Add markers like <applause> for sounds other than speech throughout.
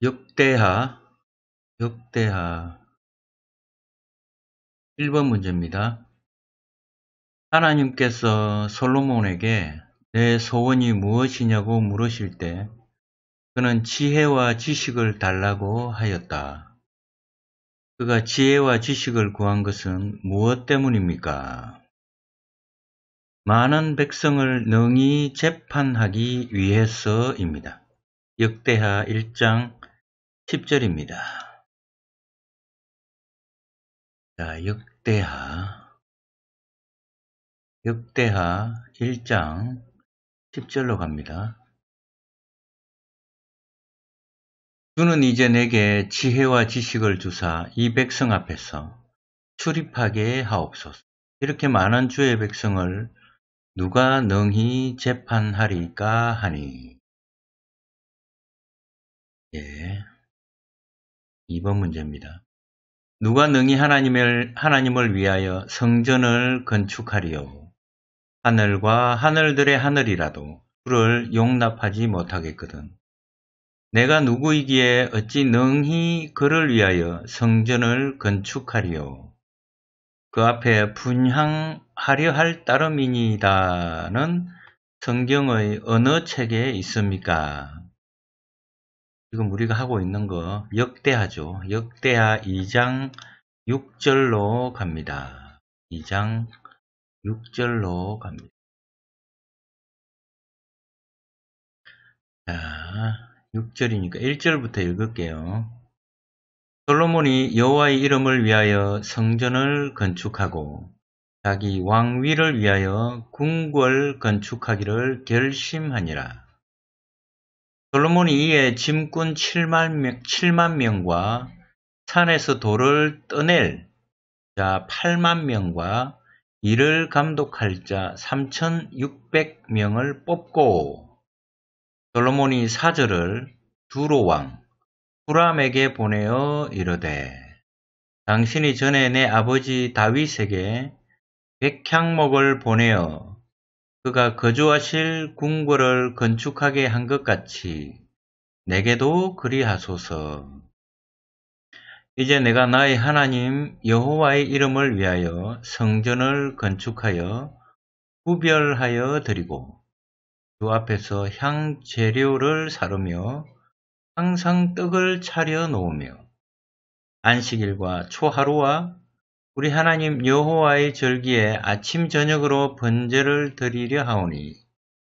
역대하 역대하 1번 문제입니다. 하나님께서 솔로몬에게 내 소원이 무엇이냐고 물으실 때 그는 지혜와 지식을 달라고 하였다. 그가 지혜와 지식을 구한 것은 무엇 때문입니까? 많은 백성을 능히 재판하기 위해서입니다. 역대하 1장 10절입니다. 자, 역대하. 역대하 1장 10절로 갑니다. 주는 이제 내게 지혜와 지식을 주사 이 백성 앞에서 출입하게 하옵소서. 이렇게 많은 주의 백성을 누가 능히 재판하리까 하니. 예. 이번 문제입니다. 누가 능히 하나님을, 하나님을 위하여 성전을 건축하리요. 하늘과 하늘들의 하늘이라도 주를 용납하지 못하겠거든. 내가 누구이기에 어찌 능히 그를 위하여 성전을 건축하리요. 그 앞에 분향하려 할 따름이니다는 성경의 어느 책에 있습니까? 지금 우리가 하고 있는 거 역대하죠. 역대하 2장 6절로 갑니다. 2장 6절로 갑니다. 자, 6절이니까 1절부터 읽을게요. 솔로몬이 여호와의 이름을 위하여 성전을 건축하고 자기 왕위를 위하여 궁궐 건축하기를 결심하니라. 솔로몬이 이에 짐꾼 7만, 7만 명과 산에서 돌을 떠낼 자 8만 명과 이를 감독할 자 3,600명을 뽑고 솔로몬이 사절을 두로왕 후람에게 보내어 이르되 당신이 전에 내 아버지 다윗에게 백향목을 보내어 그가 거주하실 궁궐을 건축하게 한 것 같이 내게도 그리하소서. 이제 내가 나의 하나님 여호와의 이름을 위하여 성전을 건축하여 구별하여 드리고 주 앞에서 향 재료를 사르며 항상 떡을 차려 놓으며 안식일과 초하루와 우리 하나님 여호와의 절기에 아침 저녁으로 번제를 드리려 하오니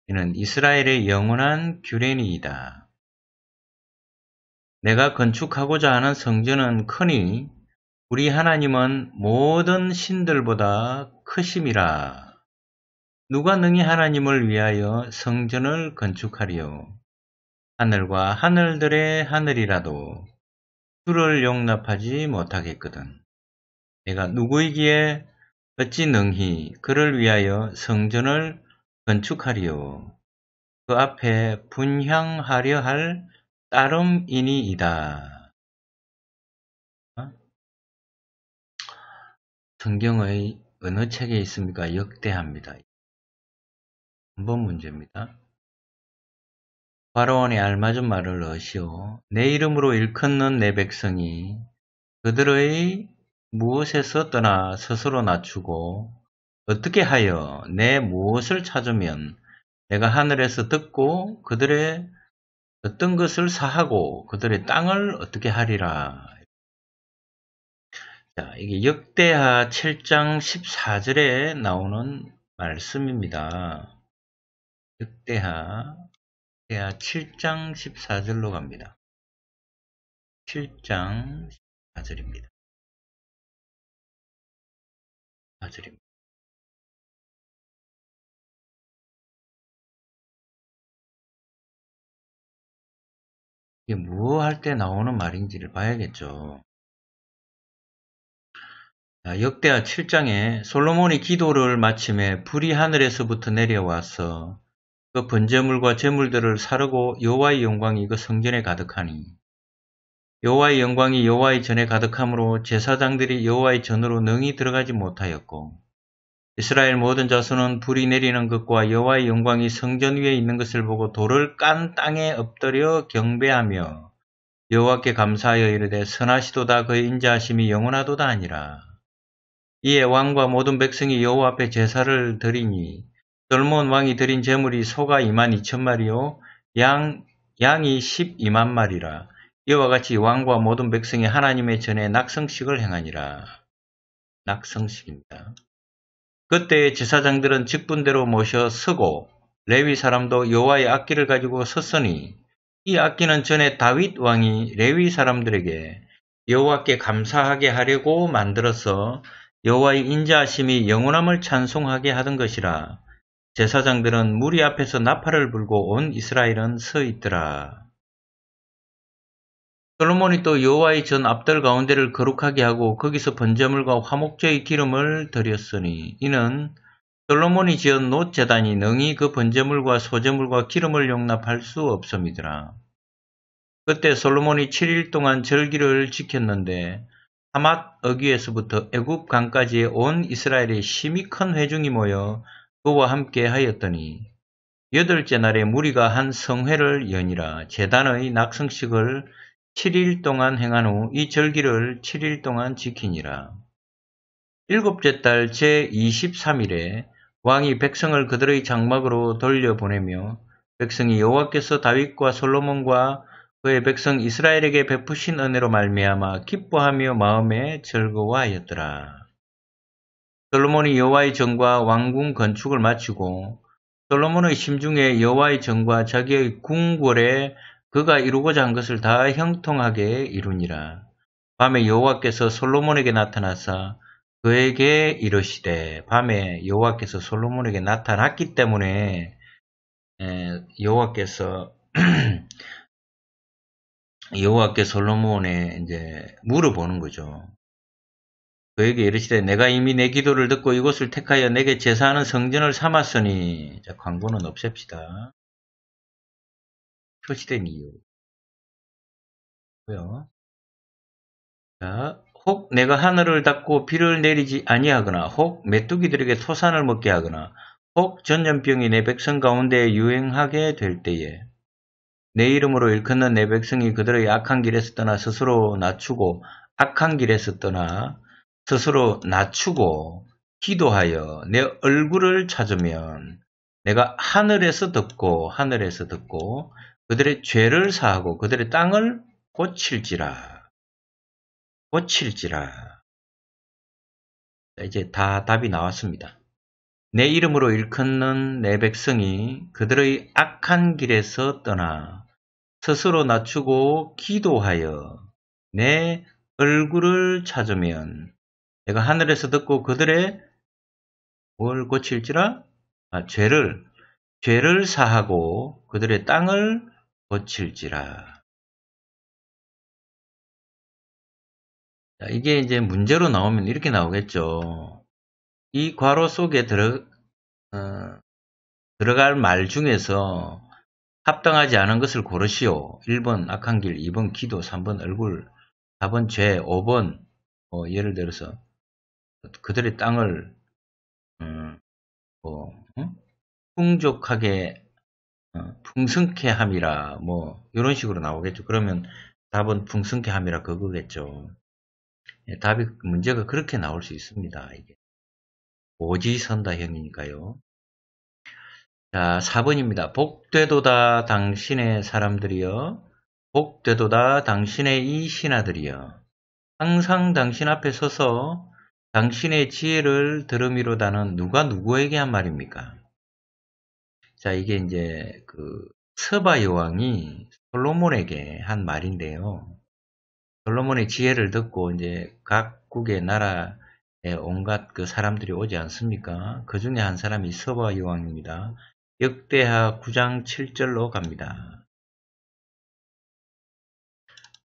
이는 이스라엘의 영원한 규례니이다. 내가 건축하고자 하는 성전은 크니 우리 하나님은 모든 신들보다 크심이라. 누가 능히 하나님을 위하여 성전을 건축하리요? 하늘과 하늘들의 하늘이라도 주를 용납하지 못하겠거든. 내가 누구이기에 어찌 능히 그를 위하여 성전을 건축하리요. 그 앞에 분향하려 할 따름이니이다. 어? 성경의 어느 책에 있습니까? 역대합니다. 한번 문제입니다. 바로원의 알맞은 말을 넣으시오. 내 이름으로 일컫는 내 백성이 그들의 무엇에서 떠나 스스로 낮추고 어떻게 하여 내 무엇을 찾으면 내가 하늘에서 듣고 그들의 어떤 것을 사하고 그들의 땅을 어떻게 하리라. 자, 이게 역대하 7장 14절에 나오는 말씀입니다. 역대하, 역대하 7장 14절로 갑니다. 7장 14절입니다. 아들니다 이게 무엇할 때 나오는 말인지를 봐야겠죠. 역대하 7장에 솔로몬이 기도를 마침에 불이 하늘에서부터 내려와서 그 번제물과 제물들을 사르고 여호와의 영광이 그 성전에 가득하니 여호와의 영광이 여호와의 전에 가득함으로 제사장들이 여호와의 전으로 능히 들어가지 못하였고 이스라엘 모든 자손은 불이 내리는 것과 여호와의 영광이 성전 위에 있는 것을 보고 돌을 깐 땅에 엎드려 경배하며 여호와께 감사하여 이르되 선하시도다 그의 인자하심이 영원하도다 아니라 이에 왕과 모든 백성이 여호와 앞에 제사를 드리니 솔몬 왕이 드린 제물이 소가 2만 2천 마리요 양 양이 12만 마리라 이와 같이 왕과 모든 백성이 하나님의 전에 낙성식을 행하니라. 낙성식입니다. 그때 제사장들은 직분대로 모셔 서고 레위 사람도 여호와의 악기를 가지고 섰으니 이 악기는 전에 다윗 왕이 레위 사람들에게 여호와께 감사하게 하려고 만들어서 여호와의 인자하심이 영원함을 찬송하게 하던 것이라 제사장들은 무리 앞에서 나팔을 불고 온 이스라엘은 서 있더라. 솔로몬이 또 여호와의 전 앞들 가운데를 거룩하게 하고 거기서 번제물과 화목제의 기름을 드렸으니 이는 솔로몬이 지은 노 재단이 능히 그 번제물과 소제물과 기름을 용납할 수 없음이더라. 그때 솔로몬이 7일 동안 절기를 지켰는데 하맛 어귀에서부터 애굽 강까지온 이스라엘의 심히 큰 회중이 모여 그와 함께 하였더니 여덟째 날에 무리가 한 성회를 연이라 재단의 낙성식을 7일 동안 행한 후 이 절기를 7일 동안 지키니라. 일곱째 달 제23일에 왕이 백성을 그들의 장막으로 돌려보내며 백성이 여호와께서 다윗과 솔로몬과 그의 백성 이스라엘에게 베푸신 은혜로 말미암아 기뻐하며 마음에 즐거워하였더라. 솔로몬이 여호와의 정과 왕궁 건축을 마치고 솔로몬의 심중에 여호와의 정과 자기의 궁궐에 그가 이루고자 한 것을 다 형통하게 이루니라. 밤에 여호와께서 솔로몬에게 나타나사 그에게 이르시되 밤에 여호와께서 솔로몬에게 나타났기 때문에 여호와께서 <clears throat> 여호와께 솔로몬에 이제 물어보는 거죠. 그에게 이르시되 내가 이미 내 기도를 듣고 이곳을 택하여 내게 제사하는 성전을 삼았으니 자, 광고는 없앱시다. 표시된 이유고요. 자, 혹 내가 하늘을 닫고 비를 내리지 아니하거나 혹 메뚜기들에게 토산을 먹게 하거나 혹 전염병이 내 백성 가운데 유행하게 될 때에 내 이름으로 일컫는 내 백성이 그들의 악한 길에서 떠나 스스로 낮추고 악한 길에서 떠나 스스로 낮추고 기도하여 내 얼굴을 찾으면 내가 하늘에서 듣고 하늘에서 듣고 그들의 죄를 사하고 그들의 땅을 고칠지라. 고칠지라. 이제 다 답이 나왔습니다. 내 이름으로 일컫는 내 백성이 그들의 악한 길에서 떠나 스스로 낮추고 기도하여 내 얼굴을 찾으면 내가 하늘에서 듣고 그들의 뭘 고칠지라? 아, 죄를 죄를 사하고 그들의 땅을 고칠지라. 이게 이제 문제로 나오면 이렇게 나오겠죠. 이 괄호 속에 들어, 어, 들어갈 말 중에서 합당하지 않은 것을 고르시오. 1번 악한 길, 2번 기도, 3번 얼굴, 4번 죄, 5번 어, 예를 들어서 그들의 땅을 음, 뭐, 응? 풍족하게 어, 풍성케 함이라 뭐 이런 식으로 나오겠죠. 그러면 답은 풍성케 함이라 그거겠죠. 예, 답이 문제가 그렇게 나올 수 있습니다. 이게 오지선다형이니까요. 자, 4번입니다. 복되도다 당신의 사람들이여 복되도다 당신의 이 신하들이여 항상 당신 앞에 서서 당신의 지혜를 들음이로다는 누가 누구에게 한 말입니까? 자, 이게 이제 그 서바 여왕이 솔로몬에게 한 말인데요. 솔로몬의 지혜를 듣고 이제 각국의 나라에 온갖 그 사람들이 오지 않습니까? 그 중에 한 사람이 서바 여왕입니다. 역대하 9장 7절로 갑니다.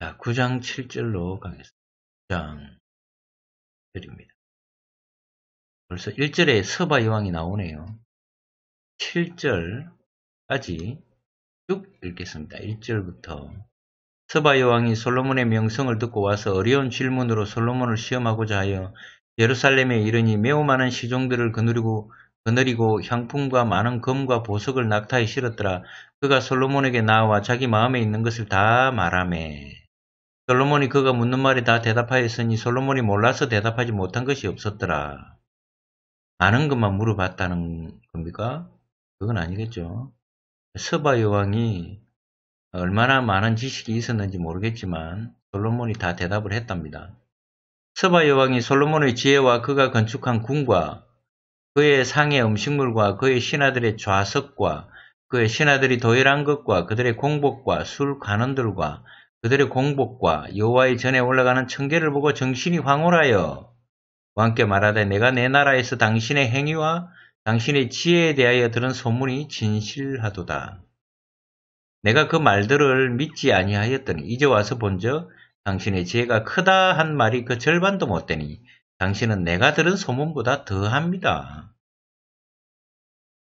자, 9장 7절로 가겠습니다. 9장 7절입니다. 벌써 1절에 서바 여왕이 나오네요. 7절까지 쭉 읽겠습니다. 1절부터 서바 여왕이 솔로몬의 명성을 듣고 와서 어려운 질문으로 솔로몬을 시험하고자 하여 예루살렘에 이르니 매우 많은 시종들을 거느리고 거느리고 향품과 많은 검과 보석을 낙타에 실었더라. 그가 솔로몬에게 나와 자기 마음에 있는 것을 다 말하매. 솔로몬이 그가 묻는 말에 다 대답하였으니 솔로몬이 몰라서 대답하지 못한 것이 없었더라. 아는 것만 물어봤다는 겁니까? 그건 아니겠죠. 서바 여왕이 얼마나 많은 지식이 있었는지 모르겠지만 솔로몬이 다 대답을 했답니다. 서바 여왕이 솔로몬의 지혜와 그가 건축한 궁과 그의 상의 음식물과 그의 신하들의 좌석과 그의 신하들이 도열한 것과 그들의 공복과 술 관원들과 그들의 공복과 여호와의 전에 올라가는 청계를 보고 정신이 황홀하여 왕께 말하되 내가 내 나라에서 당신의 행위와 당신의 지혜에 대하여 들은 소문이 진실하도다. 내가 그 말들을 믿지 아니하였더니 이제 와서 본저 당신의 지혜가 크다 한 말이 그 절반도 못 되니 당신은 내가 들은 소문보다 더합니다.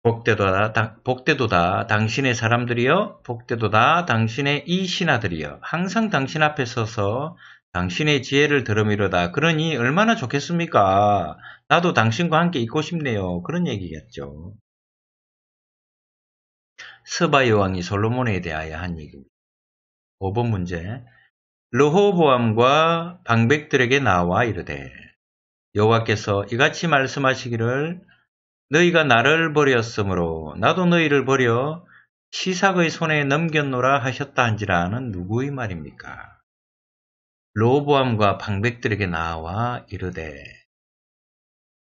복되도다, 당, 복되도다 당신의 사람들이여 복되도다 당신의 이 신하들이여 항상 당신 앞에 서서 당신의 지혜를 들음이로다 그러니 얼마나 좋겠습니까? 나도 당신과 함께 있고 싶네요. 그런 얘기겠죠. 스바 여왕이 솔로몬에 대하여 한 얘기입니다. 5번 문제. 르호보암과 방백들에게 나와 이르되 여호와께서 이같이 말씀하시기를 너희가 나를 버렸으므로 나도 너희를 버려 시삭의 손에 넘겼노라 하셨다 한지라는 누구의 말입니까? 로보암과 방백들에게 나와 이르되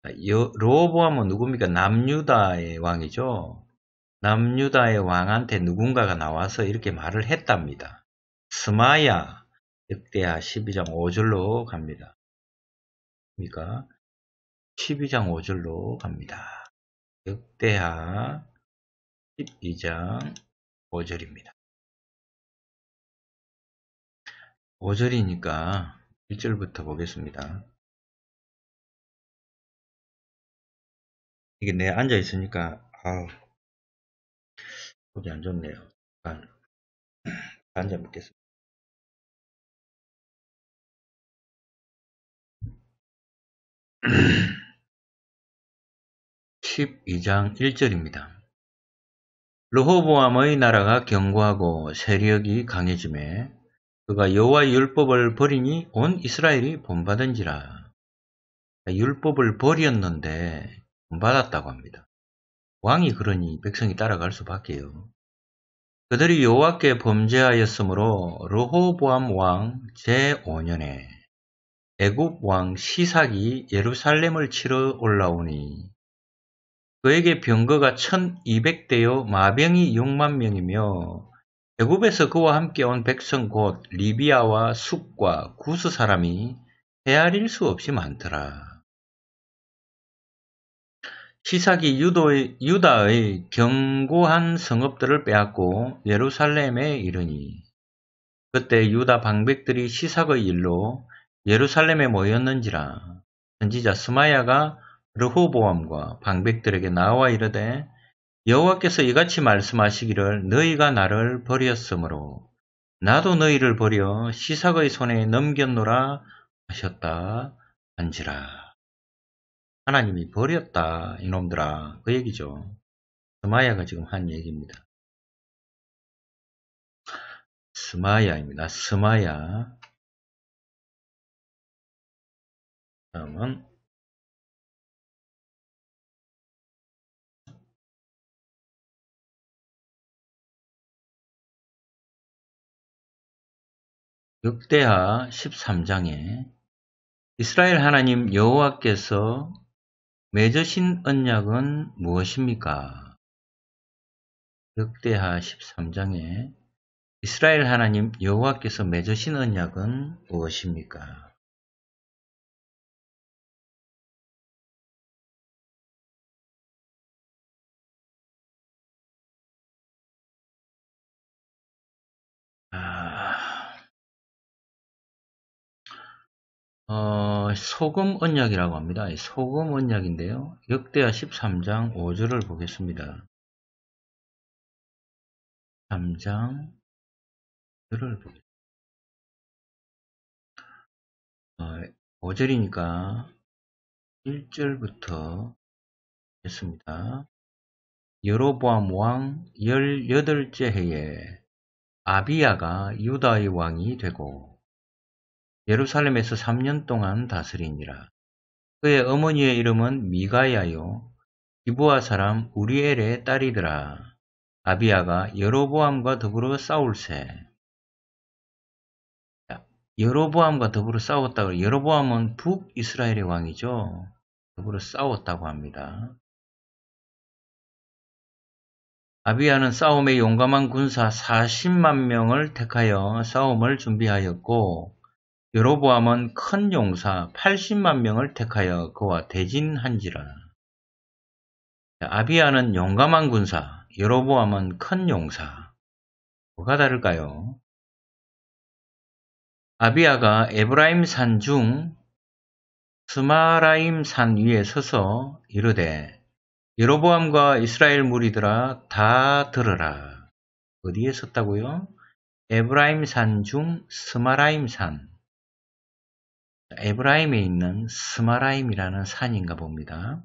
아, 로보암은 누굽니까? 남유다의 왕이죠. 남유다의 왕한테 누군가가 나와서 이렇게 말을 했답니다. 스마야 역대하 12장 5절로 갑니다. 그러니까 12장 5절로 갑니다. 역대하 12장 5절입니다. 5절이니까 1절부터 보겠습니다. 이게 내 앉아 있으니까 아보디안 좋네요. 잠깐 앉아 먹겠습니다. (12장) (1절입니다) 르호보암의 나라가 견고하고 세력이 강해짐에 그가 여호와의 율법을 버리니 온 이스라엘이 본받은지라 아, 율법을 버렸는데 받았다고 합니다. 왕이 그러니 백성이 따라갈 수밖에요. 그들이 여호와께 범죄하였으므로 르호보암 왕 제5년에 애굽 왕 시삭이 예루살렘을 치러 올라오니 그에게 병거가 1200대요 마병이 6만 명이며 애굽에서 그와 함께 온 백성 곧 리비아와 숙과 구스 사람이 헤아릴 수 없이 많더라. 시삭이 유도의, 유다의 견고한 성읍들을 빼앗고 예루살렘에 이르니 그때 유다 방백들이 시삭의 일로 예루살렘에 모였는지라 선지자 스마야가 르호보암과 방백들에게 나와 이르되 여호와께서 이같이 말씀하시기를 너희가 나를 버렸으므로 나도 너희를 버려 시삭의 손에 넘겼노라 하셨다 한지라. 하나님이 버렸다 이놈들아 그 얘기죠. 스마야가 지금 한 얘기입니다. 스마야입니다. 스마야 다음은 역대하 13장에 이스라엘 하나님 여호와께서 맺으신 언약은 무엇입니까? 역대하 13장에 이스라엘 하나님 여호와께서 맺으신 언약은 무엇입니까? 아, 어, 소금 언약이라고 합니다. 소금 언약인데요. 역대하 13장 5절을 보겠습니다. 3장 5절을 보겠습니다. 어, 5절이니까 1절부터 했습니다. 여로보암 왕 18째 해에 아비야가 유다의 왕이 되고 예루살렘에서 3년 동안 다스리니라. 그의 어머니의 이름은 미가야요 기부아 사람 우리엘의 딸이더라. 아비아가 여로보암과 더불어 싸울세. 여로보암과 더불어 싸웠다고 여로보암은 북이스라엘의 왕이죠. 더불어 싸웠다고 합니다. 아비아는 싸움에 용감한 군사 40만 명을 택하여 싸움을 준비하였고 여로보암은 큰 용사 80만 명을 택하여 그와 대진한지라. 아비아는 용감한 군사, 여로보암은 큰 용사. 뭐가 다를까요? 아비아가 에브라임 산 중 스마라임 산 위에 서서 이르되 여로보암과 이스라엘 무리들아 다 들으라. 어디에 섰다고요? 에브라임 산 중 스마라임 산. 에브라임에 있는 스마라임이라는 산인가 봅니다.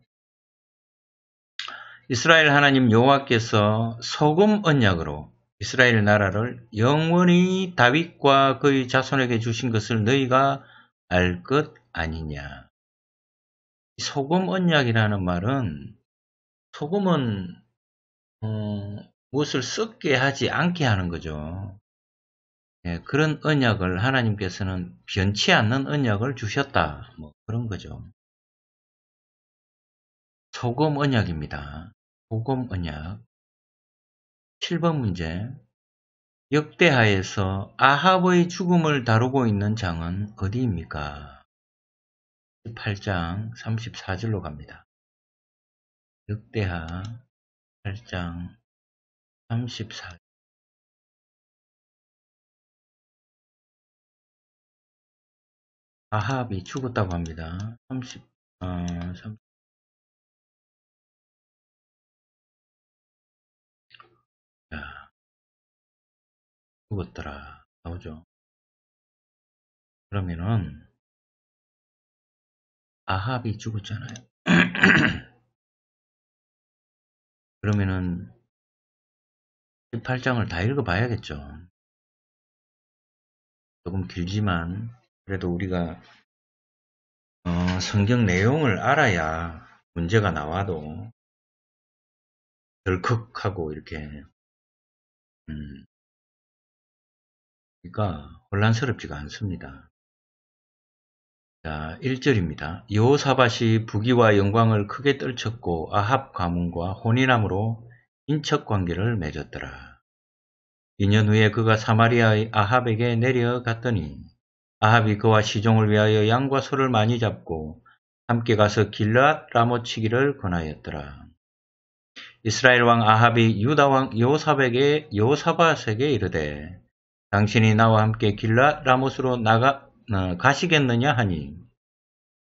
이스라엘 하나님 여호와께서 소금 언약으로 이스라엘 나라를 영원히 다윗과 그의 자손에게 주신 것을 너희가 알 것 아니냐. 소금 언약이라는 말은 소금은 어, 무엇을 썩게 하지 않게 하는 거죠. 예, 그런 언약을 하나님께서는 변치 않는 언약을 주셨다. 뭐 그런 거죠. 소금 언약입니다. 소금 언약. 7번 문제. 역대하에서 아합의 죽음을 다루고 있는 장은 어디입니까? 18장 34절로 갑니다. 역대하 8장 34절. 아합이 죽었다고 합니다. 30, 어, 30. 자, 죽었더라. 나오죠? 그러면은, 아합이 죽었잖아요. <clears throat> 그러면은, 18장을 다 읽어봐야겠죠. 조금 길지만, 그래도 우리가 어, 성경 내용을 알아야 문제가 나와도 덜컥하고 이렇게 음, 그러니까 혼란스럽지가 않습니다. 자, 1절입니다. 여호사밭이 부귀와 영광을 크게 떨쳤고 아합 가문과 혼인함으로 인척 관계를 맺었더라. 2년 후에 그가 사마리아의 아합에게 내려갔더니 아합이 그와 시종을 위하여 양과 소를 많이 잡고 함께 가서 길랏 라모치기를 권하였더라. 이스라엘 왕 아합이 유다 왕여사백의여사밧에게 이르되 당신이 나와 함께 길랏 라못으로 나가 어, 가시겠느냐 하니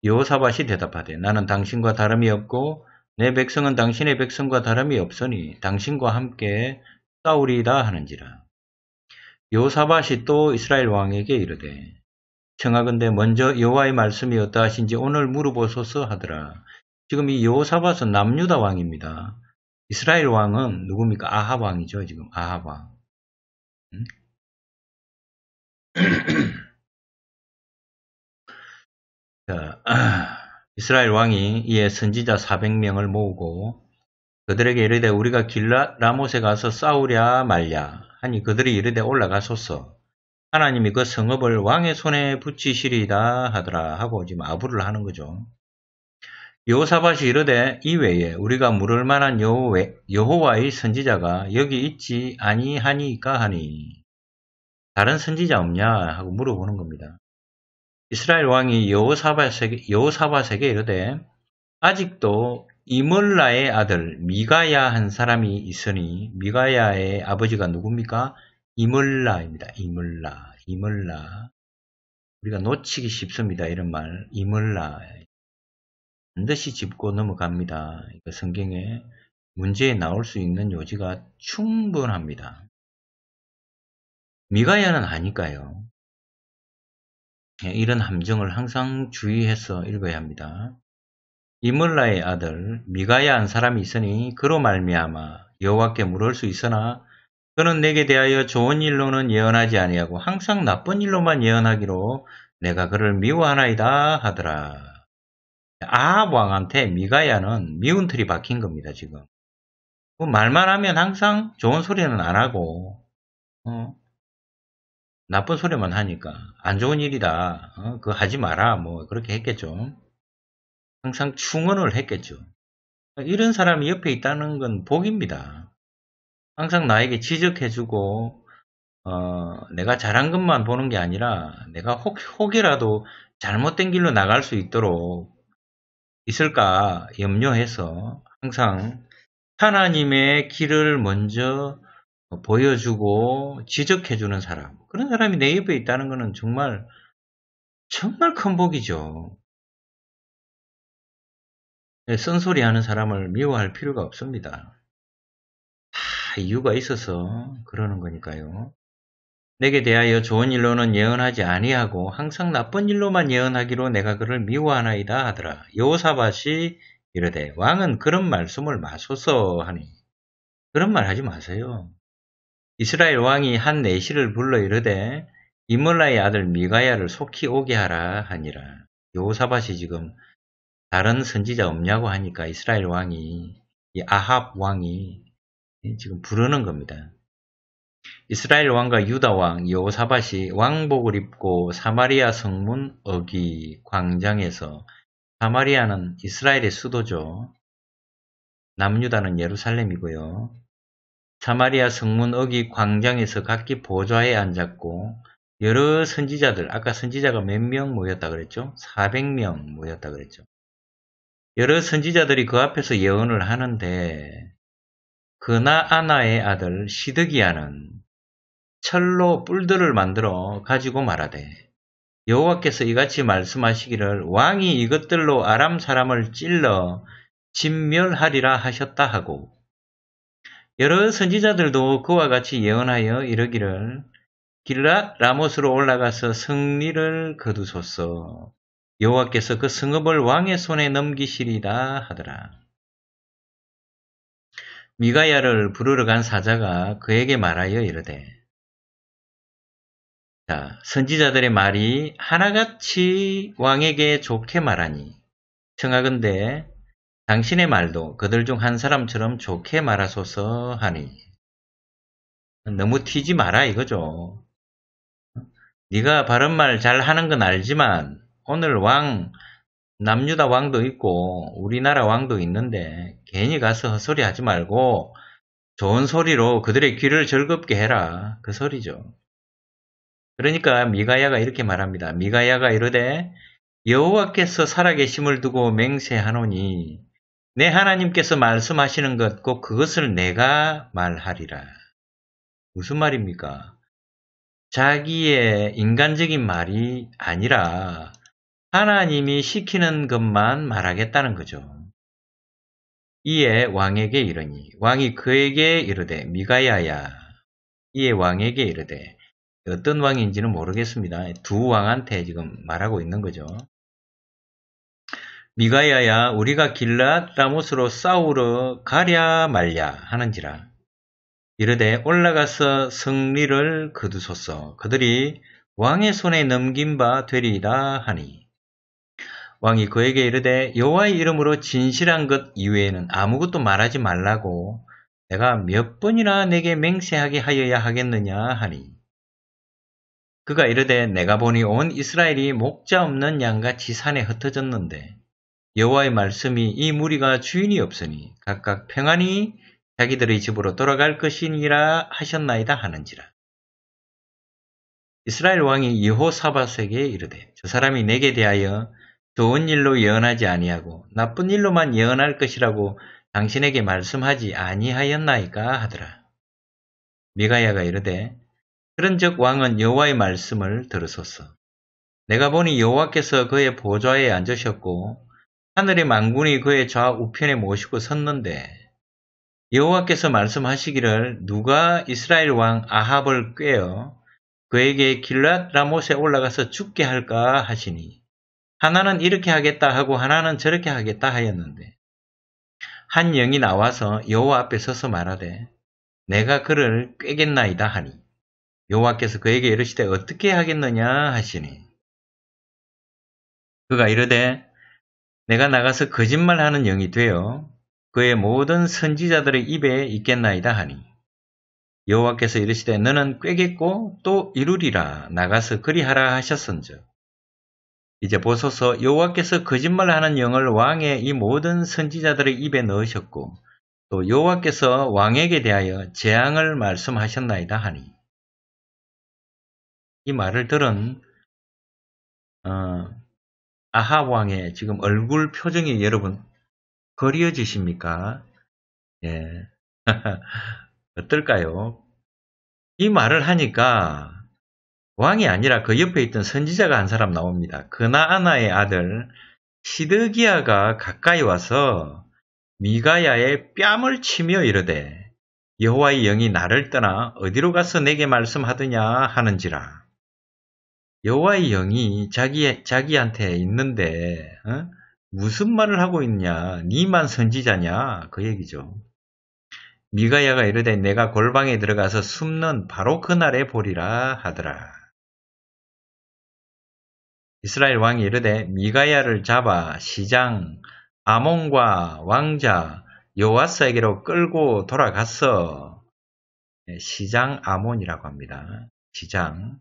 여사밧이 대답하되 나는 당신과 다름이 없고 내 백성은 당신의 백성과 다름이 없으니 당신과 함께 싸우리다 하는지라 여사밧이또 이스라엘 왕에게 이르되 청하건대 먼저 여호와의 말씀이 어떠하신지 오늘 물어보소서 하더라. 지금 이 여호사밧은 남유다 왕입니다. 이스라엘 왕은 누굽니까? 아합 왕이죠. 지금 아합 왕. 음? <clears throat> 자, <clears throat> 이스라엘 왕이 이에 선지자 400명을 모으고 그들에게 이르되 우리가 길라 라못에 가서 싸우랴 말랴 하니 그들이 이르되 올라가소서 하나님이 그 성읍을 왕의 손에 붙이시리다 하더라 하고 지금 아부를 하는 거죠. 여사밭이 이르되 이외에 우리가 물을 만한 여호웨, 여호와의 선지자가 여기 있지 아니하니까 하니 다른 선지자 없냐 하고 물어보는 겁니다. 이스라엘 왕이 여사밭에게여사밭에게 이르되 아직도 이몰라의 아들 미가야 한 사람이 있으니 미가야의 아버지가 누굽니까? 이멀라입니다. 이멀라, 이멀라. 우리가 놓치기 쉽습니다. 이런 말, 이멀라. 반드시 짚고 넘어갑니다. 이거 성경에 문제에 나올 수 있는 요지가 충분합니다. 미가야는 아니까요. 예, 이런 함정을 항상 주의해서 읽어야 합니다. 이몰라의 아들 미가야 한 사람이 있으니 그로 말미암아 여호와께 물을 수 있으나 그는 내게 대하여 좋은 일로는 예언하지 아니하고 항상 나쁜 일로만 예언하기로 내가 그를 미워하나이다 하더라. 아합 왕한테 미가야는 미운 틀이 박힌 겁니다, 지금. 그 말만 하면 항상 좋은 소리는 안 하고, 어? 나쁜 소리만 하니까 안 좋은 일이다. 어? 그거 하지 마라. 뭐 그렇게 했겠죠. 항상 충언을 했겠죠. 이런 사람이 옆에 있다는 건 복입니다. 항상 나에게 지적해주고 어, 내가 잘한 것만 보는 게 아니라 내가 혹, 혹이라도 잘못된 길로 나갈 수 있도록 있을까 염려해서 항상 하나님의 길을 먼저 보여주고 지적해주는 사람 그런 사람이 내 옆에 있다는 것은 정말 정말 큰 복이죠. 네, 쓴소리 하는 사람을 미워할 필요가 없습니다. 이유가 있어서 그러는 거니까요. 내게 대하여 좋은 일로는 예언하지 아니하고 항상 나쁜 일로만 예언하기로 내가 그를 미워하나이다 하더라. 여호사밭이 이르되 왕은 그런 말씀을 마소서 하니 그런 말 하지 마세요. 이스라엘 왕이 한 내시를 불러 이르되 이몰라의 아들 미가야를 속히 오게 하라 하니라. 요사밭이 지금 다른 선지자 없냐고 하니까 이스라엘 왕이 이 아합 왕이 예, 지금 부르는 겁니다. 이스라엘 왕과 유다 왕 여호사밧이 왕복을 입고 사마리아 성문 어기 광장에서 사마리아는 이스라엘의 수도죠. 남유다는 예루살렘이고요. 사마리아 성문 어기 광장에서 각기 보좌에 앉았고 여러 선지자들 아까 선지자가 몇 명 모였다 그랬죠? 400명 모였다 그랬죠. 여러 선지자들이 그 앞에서 예언을 하는데 그나아나의 아들 시드기야는 철로 뿔들을 만들어 가지고 말하되 여호와께서 이같이 말씀하시기를 왕이 이것들로 아람 사람을 찔러 진멸하리라 하셨다 하고 여러 선지자들도 그와 같이 예언하여 이르기를 길랏 라못으로 올라가서 승리를 거두소서 여호와께서 그 승업을 왕의 손에 넘기시리라 하더라. 미가야를 부르러 간 사자가 그에게 말하여 이르되 자, 선지자들의 말이 하나같이 왕에게 좋게 말하니 청하건대 당신의 말도 그들 중 한 사람처럼 좋게 말하소서 하니 너무 튀지 마라 이거죠. 네가 바른 말 잘하는 건 알지만 오늘 왕 남유다 왕도 있고 우리나라 왕도 있는데 괜히 가서 헛소리 하지 말고 좋은 소리로 그들의 귀를 즐겁게 해라. 그 소리죠. 그러니까 미가야가 이렇게 말합니다. 미가야가 이르되 여호와께서 살아계심을 두고 맹세하노니 내 하나님께서 말씀하시는 것 곧 그것을 내가 말하리라. 무슨 말입니까? 자기의 인간적인 말이 아니라 하나님이 시키는 것만 말하겠다는 거죠. 이에 왕에게 이르니 왕이 그에게 이르되 미가야야 이에 왕에게 이르되 어떤 왕인지는 모르겠습니다. 두 왕한테 지금 말하고 있는 거죠. 미가야야 우리가 길랏 라못으로 싸우러 가랴 말랴 하는지라 이르되 올라가서 승리를 거두소서 그들이 왕의 손에 넘긴 바 되리이다 하니 왕이 그에게 이르되 여호와의 이름으로 진실한 것 이외에는 아무것도 말하지 말라고 내가 몇 번이나 내게 맹세하게 하여야 하겠느냐 하니 그가 이르되 내가 보니 온 이스라엘이 목자 없는 양같이 산에 흩어졌는데 여호와의 말씀이 이 무리가 주인이 없으니 각각 평안히 자기들의 집으로 돌아갈 것이니라 하셨나이다 하는지라 이스라엘 왕이 여호사밧에게 이르되 저 사람이 내게 대하여 좋은 일로 예언하지 아니하고 나쁜 일로만 예언할 것이라고 당신에게 말씀하지 아니하였나이까 하더라. 미가야가 이르되 그런즉 왕은 여호와의 말씀을 들으소서. 내가 보니 여호와께서 그의 보좌에 앉으셨고 하늘의 망군이 그의 좌우편에 모시고 섰는데 여호와께서 말씀하시기를 누가 이스라엘 왕 아합을 꿰어 그에게 길랏 라못에 올라가서 죽게 할까 하시니 하나는 이렇게 하겠다 하고 하나는 저렇게 하겠다 하였는데 한 영이 나와서 여호와 앞에 서서 말하되 내가 그를 꾀겠나이다 하니 여호와께서 그에게 이르시되 어떻게 하겠느냐 하시니 그가 이르되 내가 나가서 거짓말하는 영이 되어 그의 모든 선지자들의 입에 있겠나이다 하니 여호와께서 이르시되 너는 꾀겠고 또 이루리라 나가서 그리하라 하셨은즉 이제 보소서 여호와께서 거짓말하는 영을 왕의 이 모든 선지자들의 입에 넣으셨고 또 여호와께서 왕에게 대하여 재앙을 말씀하셨나이다 하니 이 말을 들은 어, 아합 왕의 지금 얼굴 표정이 여러분 거리어지십니까? 예. <laughs> 어떨까요? 이 말을 하니까 왕이 아니라 그 옆에 있던 선지자가 한 사람 나옵니다. 그나아나의 아들 시드기야가 가까이 와서 미가야의 뺨을 치며 이르되 여호와의 영이 나를 떠나 어디로 가서 내게 말씀하더냐 하는지라. 여호와의 영이 자기 자기한테 있는데 어? 무슨 말을 하고 있냐? 니만 선지자냐? 그 얘기죠. 미가야가 이르되 내가 골방에 들어가서 숨는 바로 그날에 보리라 하더라. 이스라엘 왕이 이르되 미가야를 잡아 시장 아몬과 왕자 요아스에게로 끌고 돌아갔어. 예, 시장 아몬이라고 합니다. 시장.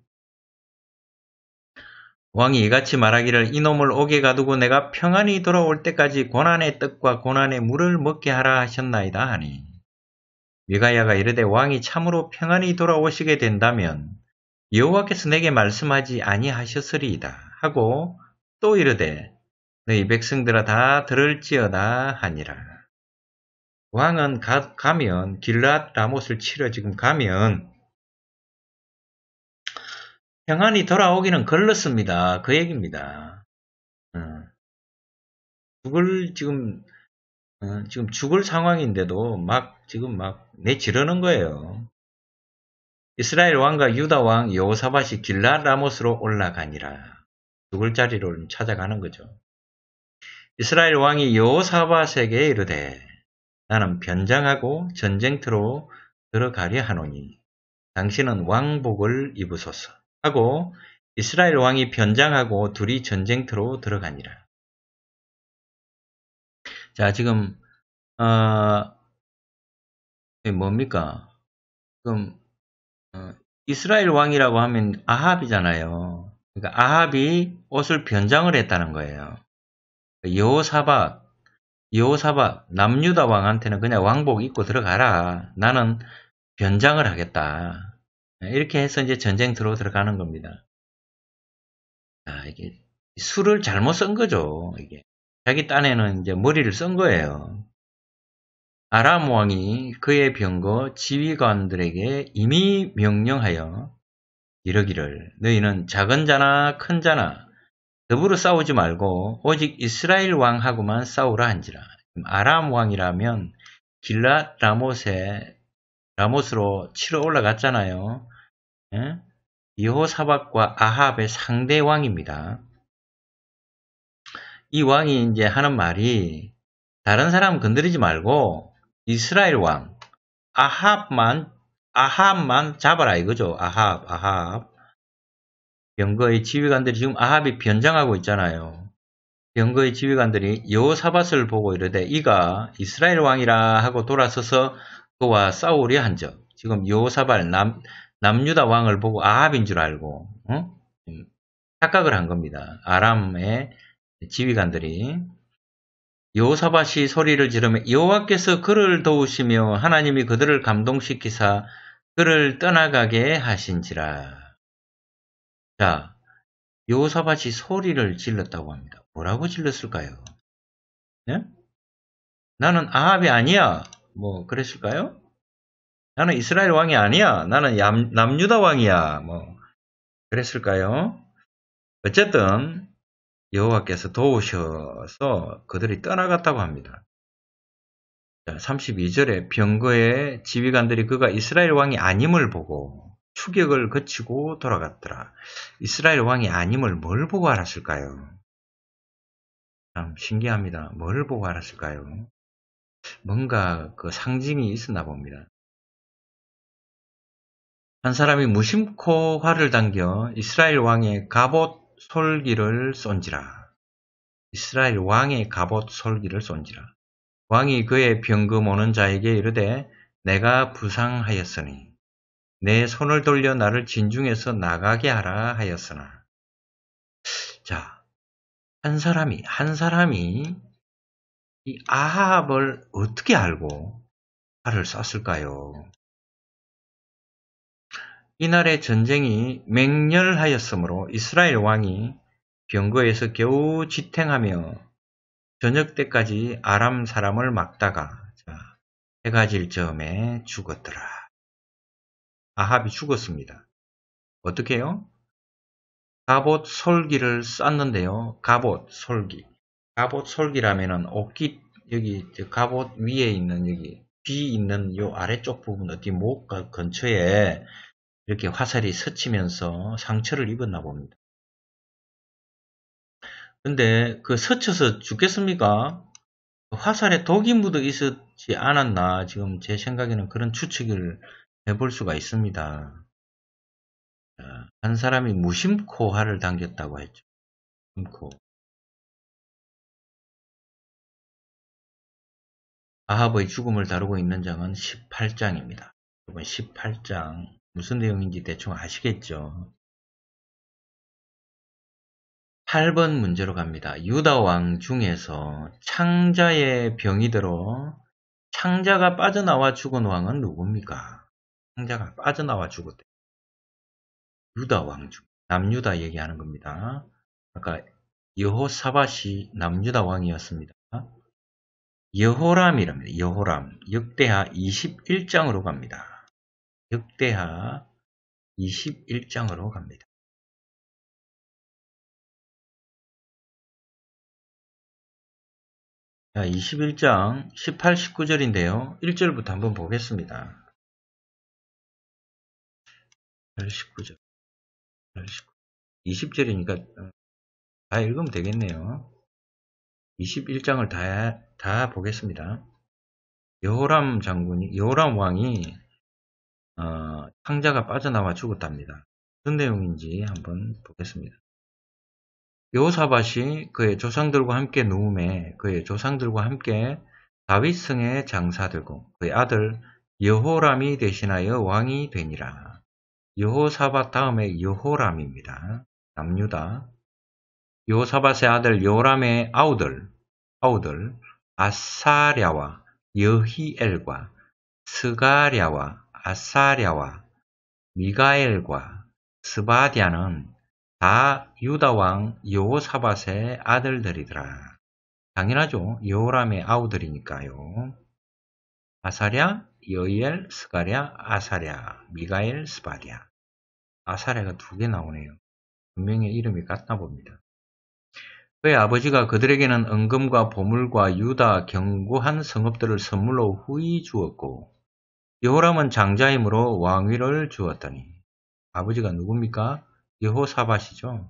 왕이 이같이 말하기를 이놈을 옥에 가두고 내가 평안히 돌아올 때까지 고난의 떡과 고난의 물을 먹게 하라 하셨나이다 하니 미가야가 이르되 왕이 참으로 평안히 돌아오시게 된다면 여호와께서 내게 말씀하지 아니하셨으리이다. 하고 또 이르되 너희 네, 백성들아 다 들을지어다 하니라. 왕은 가, 가면 길랏 라못을 치러 지금 가면 평안이 돌아오기는 걸렀습니다. 그 얘기입니다. 어. 죽을 지금 어, 지금 죽을 상황인데도 막 지금 막 내지르는 거예요. 이스라엘 왕과 유다 왕 여호사밭이 길랏 라못으로 올라가니라. 죽을 자리로 찾아가는 거죠. 이스라엘 왕이 여호사밧에게 이르되 나는 변장하고 전쟁터로 들어가려 하노니 당신은 왕복을 입으소서 하고 이스라엘 왕이 변장하고 둘이 전쟁터로 들어가니라. 자 지금 어, 뭡니까? 그럼 어, 이스라엘 왕이라고 하면 아합이잖아요. 그러니까 아합이 옷을 변장을 했다는 거예요. 여호사박여호사박 남유다 왕한테는 그냥 왕복 입고 들어가라. 나는 변장을 하겠다. 이렇게 해서 이제 전쟁 들어 들어가는 겁니다. 아, 이게 술을 잘못 쓴 거죠. 이게 자기 딴에는 이제 머리를 쓴 거예요. 아람 왕이 그의 병거 지휘관들에게 이미 명령하여 이러기를 너희는 작은 자나 큰 자나 더불어 싸우지 말고 오직 이스라엘 왕하고만 싸우라 한지라. 아람 왕이라면 길라 라못에 라못으로 치러 올라갔잖아요. 예? 이호사박과 아합의 상대 왕입니다. 이 왕이 이제 하는 말이 다른 사람 건드리지 말고 이스라엘 왕 아합만 아합만 잡아라 이거죠. 아합, 아합. 병거의 지휘관들이 지금 아합이 변장하고 있잖아요. 병거의 지휘관들이 여사밧을 보고 이르되 이가 이스라엘 왕이라 하고 돌아서서 그와 싸우려 한적. 지금 여사발남 남유다 왕을 보고 아합인 줄 알고 응? 착각을 한 겁니다. 아람의 지휘관들이 여사밧이 소리를 지르며 여호와께서 그를 도우시며 하나님이 그들을 감동시키사 그를 떠나가게 하신지라. 자, 요사밭이 소리를 질렀다고 합니다. 뭐라고 질렀을까요? 네? 나는 아합이 아니야. 뭐 그랬을까요? 나는 이스라엘 왕이 아니야. 나는 남, 남유다 왕이야. 뭐 그랬을까요? 어쨌든 여호와께서 도우셔서 그들이 떠나갔다고 합니다. 32절에 병거의 지휘관들이 그가 이스라엘 왕이 아님을 보고 추격을 거치고 돌아갔더라. 이스라엘 왕이 아님을 뭘 보고 알았을까요? 참 신기합니다. 뭘 보고 알았을까요? 뭔가 그 상징이 있었나 봅니다. 한 사람이 무심코 활을 당겨 이스라엘 왕의 갑옷 솔기를 쏜지라. 이스라엘 왕의 갑옷 솔기를 쏜지라. 왕이 그의 병금 오는 자에게 이르되 내가 부상하였으니 내 손을 돌려 나를 진중에서 나가게 하라 하였으나 자, 한 사람이 한 사람이 이 아합을 어떻게 알고 활을 쐈을까요? 이날의 전쟁이 맹렬하였으므로 이스라엘 왕이 병거에서 겨우 지탱하며 저녁 때까지 아람 사람을 막다가 해가 질점에 죽었더라. 아합이 죽었습니다. 어떻게요? 갑옷 솔기를 쌌는데요. 갑옷 솔기. 갑옷 솔기라면은 옷깃 여기 갑옷 위에 있는 여기 귀 있는 요 아래쪽 부분 어디 목 근처에 이렇게 화살이 스치면서 상처를 입었나 봅니다. 근데 그 스쳐서 죽겠습니까? 화살에 독이 묻어 있었지 않았나 지금 제 생각에는 그런 추측을 해볼 수가 있습니다. 한 사람이 무심코 화를 당겼다고 했죠. 무심코. 아합의 죽음을 다루고 있는 장은 18장입니다. 여러분 18장 무슨 내용인지 대충 아시겠죠? 8번 문제로 갑니다. 유다 왕 중에서 창자의 병이 들어 창자가 빠져나와 죽은 왕은 누굽니까? 창자가 빠져나와 죽었대. 유다 왕 중, 남유다 얘기하는 겁니다. 아까 여호사밧이 남유다 왕이었습니다. 여호람이랍니다. 여호람. 역대하 21장으로 갑니다. 역대하 21장으로 갑니다. 자, 21장 18, 19절인데요. 1절부터 한번 보겠습니다. 19절. 19절. 20절이니까 다 읽으면 되겠네요. 21장을 다, 다 보겠습니다. 여호람 장군이, 여호람 왕이, 어, 상자가 빠져나와 죽었답니다. 어떤 내용인지 한번 보겠습니다. 요사밭이 그의 조상들과 함께 누움에 그의 조상들과 함께 다윗성에 장사들고 그의 아들 여호람이 대신하여 왕이 되니라. 여호사밧 다음에 여호람입니다. 남유다. 여호사밧의 아들 요람의 아우들, 아우들, 아사랴와 여히엘과 스가랴와 아사랴와 미가엘과 스바디아는 다 아, 유다왕 여사밭의 아들들이더라. 당연하죠. 여호람의 아우들이니까요. 아사랴, 여이엘, 스가랴, 아사랴, 미가엘, 스바랴. 아사랴가 두 개 나오네요. 분명히 이름이 같나 봅니다. 그의 아버지가 그들에게는 은금과 보물과 유다 견고한 성읍들을 선물로 후이 주었고 여호람은 장자이므로 왕위를 주었더니 아버지가 누굽니까? 여호사밧이죠.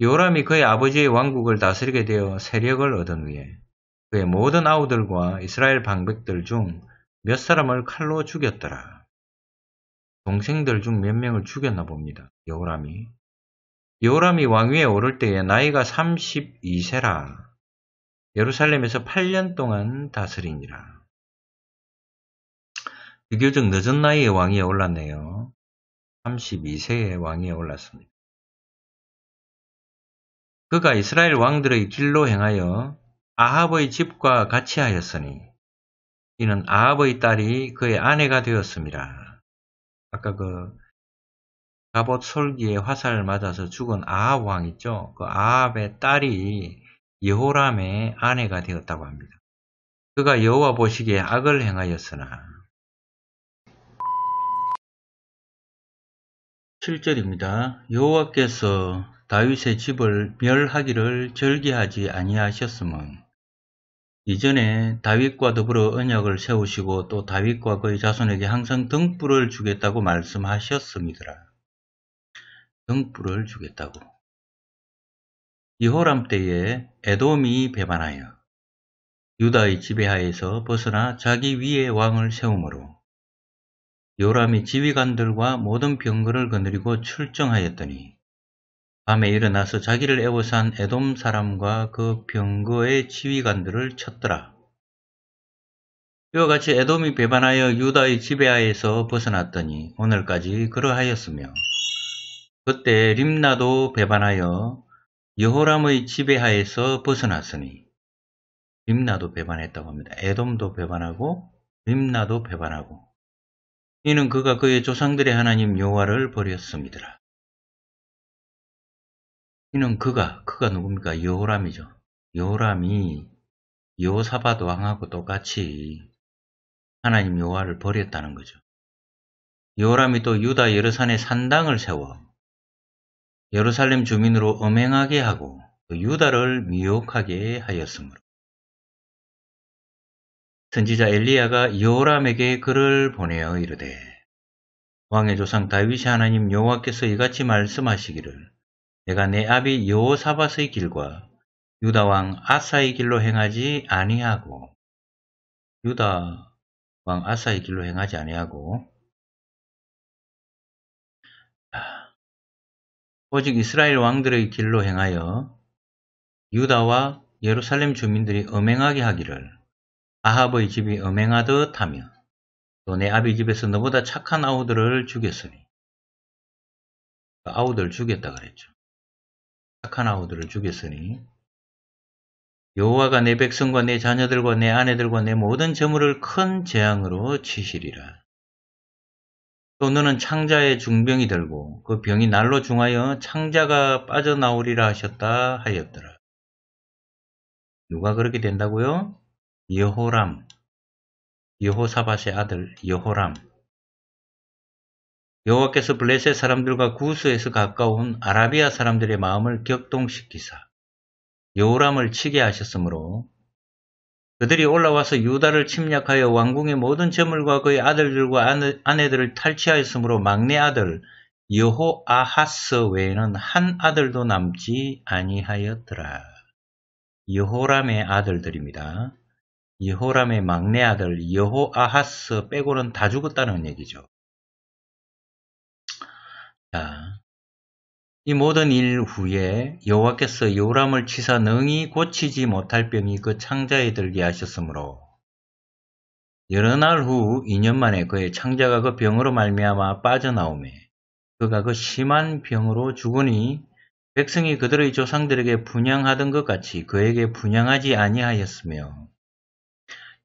요람이 그의 아버지의 왕국을 다스리게 되어 세력을 얻은 후에 그의 모든 아우들과 이스라엘 방백들 중 몇 사람을 칼로 죽였더라. 동생들 중 몇 명을 죽였나 봅니다. 여람이여람이 왕위에 오를 때에 나이가 32세라. 예루살렘에서 8년 동안 다스리니라. 비교적 늦은 나이에 왕위에 올랐네요. 3 2세의 왕위에 올랐습니다. 그가 이스라엘 왕들의 길로 행하여 아합의 집과 같이 하였으니 이는 아합의 딸이 그의 아내가 되었습니다. 아까 그 갑옷 솔기에 화살을 맞아서 죽은 아합 왕 있죠. 그 아합의 딸이 여호람의 아내가 되었다고 합니다. 그가 여호와 보시기에 악을 행하였으나 7절입니다. 여호와께서 다윗의 집을 멸하기를 절기하지 아니하셨음은 이전에 다윗과 더불어 언약을 세우시고 또 다윗과 그의 자손에게 항상 등불을 주겠다고 말씀하셨음이더 등불을 주겠다고. 이호람 때에 에돔이 배반하여 유다의 지배하에서 벗어나 자기 위에 왕을 세우므로 요람이 지휘관들과 모든 병거를 거느리고 출정하였더니 밤에 일어나서 자기를 애워싼 에돔 사람과 그 병거의 지휘관들을 쳤더라. 이와 같이 에돔이 배반하여 유다의 지배하에서 벗어났더니 오늘까지 그러하였으며 그때 림나도 배반하여 여호람의 지배하에서 벗어났으니 림나도 배반했다고 합니다. 에돔도 배반하고 림나도 배반하고 이는 그가 그의 조상들의 하나님 여호와를 버렸습니다. 이는 그가 그가 누굽니까? 여호람이죠. 여호람이 여호사밧 왕하고 똑같이 하나님 여호와를 버렸다는 거죠. 여호람이 또 유다 예루살렘 산당을 세워 예루살렘 주민으로 엄행하게 하고 그 유다를 미혹하게 하였으므로 선지자 엘리야가 여호람에게 글을 보내어 이르되 왕의 조상 다윗이 하나님 여호와께서 이같이 말씀하시기를 내가 내 아비 여호사밧의 길과 유다 왕 아사의 길로 행하지 아니하고 유다 왕 아사의 길로 행하지 아니하고 아, 오직 이스라엘 왕들의 길로 행하여 유다와 예루살렘 주민들이 음행하게 하기를 아합의 집이 음행하듯 하며 또 내 아비 집에서 너보다 착한 아우들을 죽였으니 그 아우들 죽였다 그랬죠. 착한 아우들을 죽였으니 여호와가 내 백성과 내 자녀들과 내 아내들과 내 모든 재물을 큰 재앙으로 치시리라. 또 너는 창자의 중병이 들고 그 병이 날로 중하여 창자가 빠져나오리라 하셨다 하였더라. 누가 그렇게 된다고요? 여호람 여호사밧의 아들 여호람 여호와께서 블레셋 사람들과 구스에서 가까운 아라비아 사람들의 마음을 격동시키사 여호람을 치게 하셨으므로 그들이 올라와서 유다를 침략하여 왕궁의 모든 재물과 그의 아들들과 아내들을 탈취하였으므로 막내 아들 여호아하스 외에는 한 아들도 남지 아니하였더라. 여호람의 아들들입니다. 여호람의 막내 아들 여호아하스 빼고는 다 죽었다는 얘기죠. 자, 이 모든 일 후에 여호와께서 여호람을 치사 능히 고치지 못할 병이 그 창자에 들게 하셨으므로 여러 날 후 2년 만에 그의 창자가 그 병으로 말미암아 빠져나오매 그가 그 심한 병으로 죽으니 백성이 그들의 조상들에게 분양하던 것 같이 그에게 분양하지 아니하였으며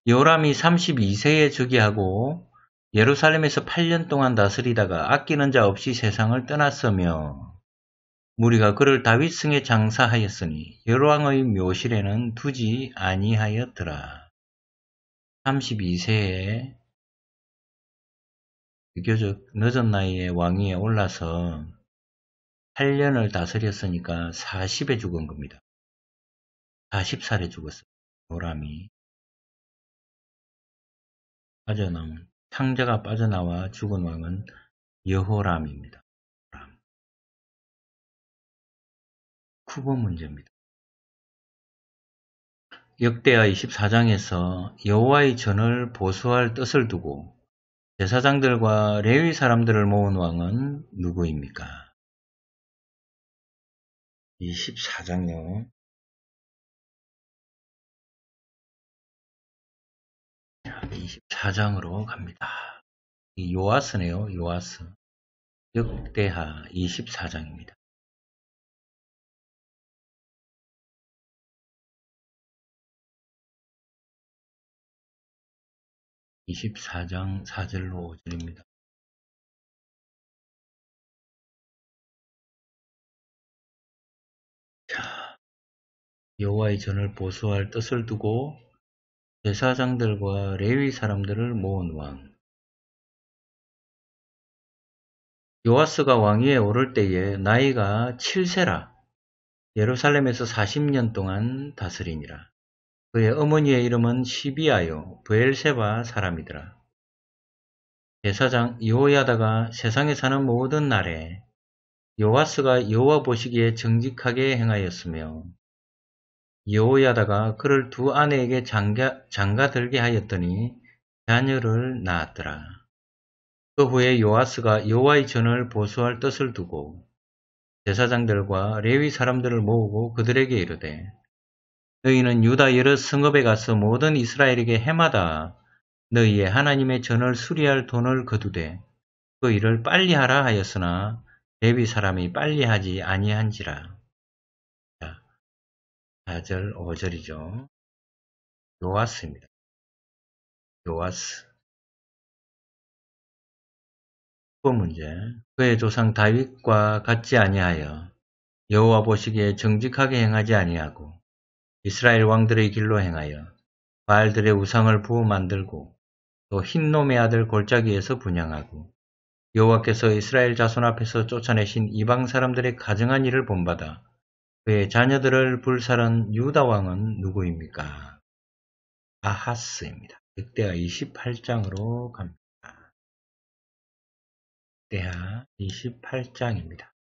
요람이 32세에 즉위하고 예루살렘에서 8년 동안 다스리다가 아끼는 자 없이 세상을 떠났으며 무리가 그를 다윗승에 장사하였으니 여로왕의 묘실에는 두지 아니하였더라. 32세에 비교적 늦은 나이에 왕위에 올라서 8년을 다스렸으니까 40에 죽은 겁니다. 40살에 죽었어요. 요람이. 빠져나온 탕자가 빠져나와 죽은 왕은 여호람입니다. 람 쿠보 문제입니다. 역대하 24장에서 여호와의 전을 보수할 뜻을 두고 제사장들과 레위 사람들을 모은 왕은 누구입니까? 24장요. 24장으로 갑니다. 이 요아스네요. 요아스. 역대하 24장입니다. 2 4장4절로오절입니다 자, 여호와의 전을 보수할 뜻을 두고 제사장들과 레위 사람들을 모은 왕 요아스가 왕위에 오를 때에 나이가 7세라 예루살렘에서 40년 동안 다스리니라 그의 어머니의 이름은 시비아요 부엘세바 사람이더라 제사장 요야다가 세상에 사는 모든 날에 요아스가 여호와 보시기에 정직하게 행하였으며 여호야다가 그를 두 아내에게 장가, 장가 들게 하였더니 자녀를 낳았더라. 그 후에 요아스가 여호와의 전을 보수할 뜻을 두고 제사장들과 레위 사람들을 모으고 그들에게 이르되 너희는 유다 여러 성읍에 가서 모든 이스라엘에게 해마다 너희의 하나님의 전을 수리할 돈을 거두되 그 일을 빨리 하라 하였으나 레위 사람이 빨리 하지 아니한지라. 4절, 5절이죠. 요아스입니다. 요아스. 그 문제. 그의 조상 다윗과 같지 아니하여 여호와 보시기에 정직하게 행하지 아니하고 이스라엘 왕들의 길로 행하여 바알들의 우상을 부어 만들고 또 흰놈의 아들 골짜기에서 분양하고 여호와께서 이스라엘 자손 앞에서 쫓아내신 이방 사람들의 가증한 일을 본받아 그의 자녀들을 불살한 유다왕은 누구입니까? 아하스입니다. 역대하 28장으로 갑니다. 역대하 28장입니다.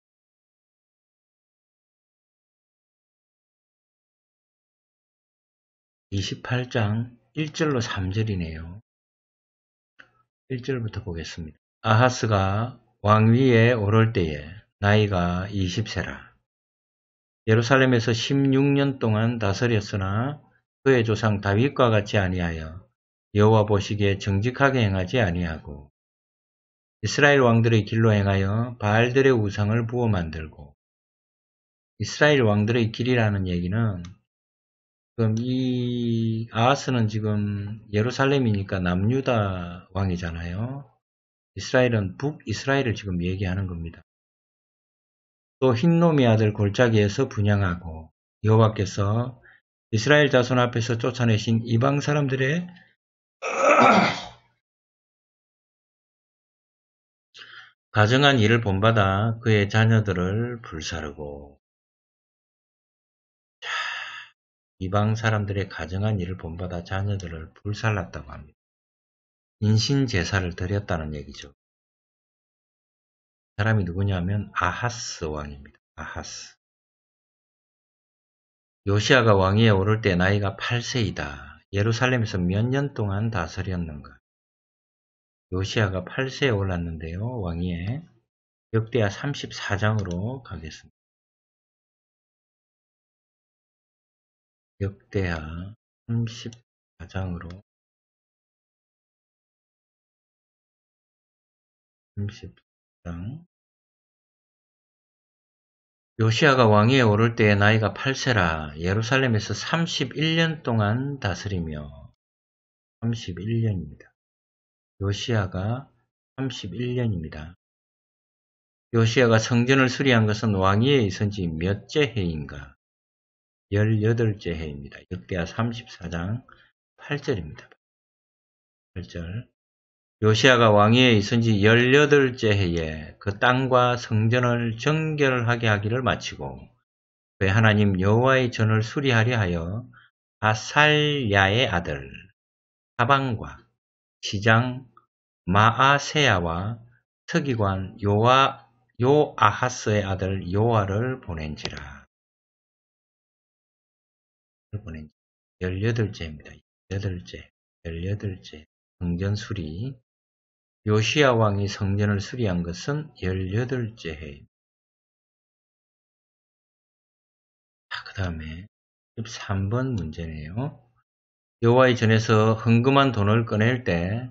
(28장) (1절로) (3절이네요) (1절부터) 보겠습니다 아하스가 왕위에 오를 때에 나이가 20세라 예루살렘에서 16년 동안 다스렸으나 그의 조상 다윗과 같이 아니하여 여호와 보시기에 정직하게 행하지 아니하고 이스라엘 왕들의 길로 행하여 바알들의 우상을 부어 만들고 이스라엘 왕들의 길이라는 얘기는 지금 이 아하스는 지금 예루살렘이니까 남유다 왕이잖아요. 이스라엘은 북이스라엘을 지금 얘기하는 겁니다. 또 흰놈의 아들 골짜기에서 분양하고 여호와께서 이스라엘 자손 앞에서 쫓아내신 이방 사람들의 가정한 <clears throat> 일을 본받아 그의 자녀들을 불사르고 자, 이방 사람들의 가정한 일을 본받아 자녀들을 불살랐다고 합니다. 인신 제사를 드렸다는 얘기죠. 사람이 누구냐면 아하스 왕입니다. 아하스. 요시아가 왕위에 오를 때 나이가 8세이다. 예루살렘에서 몇 년 동안 다스렸는가? 요시아가 8세에 올랐는데요. 왕위에 역대하 34장으로 가겠습니다. 역대하 34장으로 34. 요시아가 왕위에 오를 때의 나이가 8세라 예루살렘에서 31년 동안 다스리며 31년입니다. 요시아가 31년입니다. 요시아가 성전을 수리한 것은 왕위에 있은 지 몇째 해인가? 18째 해입니다. 역대하 34장 8절입니다. 8절 요시아가 왕위에 있은 지 18째 해에 그 땅과 성전을 정결하게 하기를 마치고 그의 하나님 여호와의 전을 수리하려 하여 아살야의 아들 하방과 시장 마아세야와 특위관 요아, 요아하스의 아들 요아를 보낸지라. 보낸지 18째입니다. 18째, 18째 성전수리 요시야 왕이 성전을 수리한 것은 1 8째해입그 다음에 13번 문제네요. 여호와의 전에서 흥금한 돈을 꺼낼 때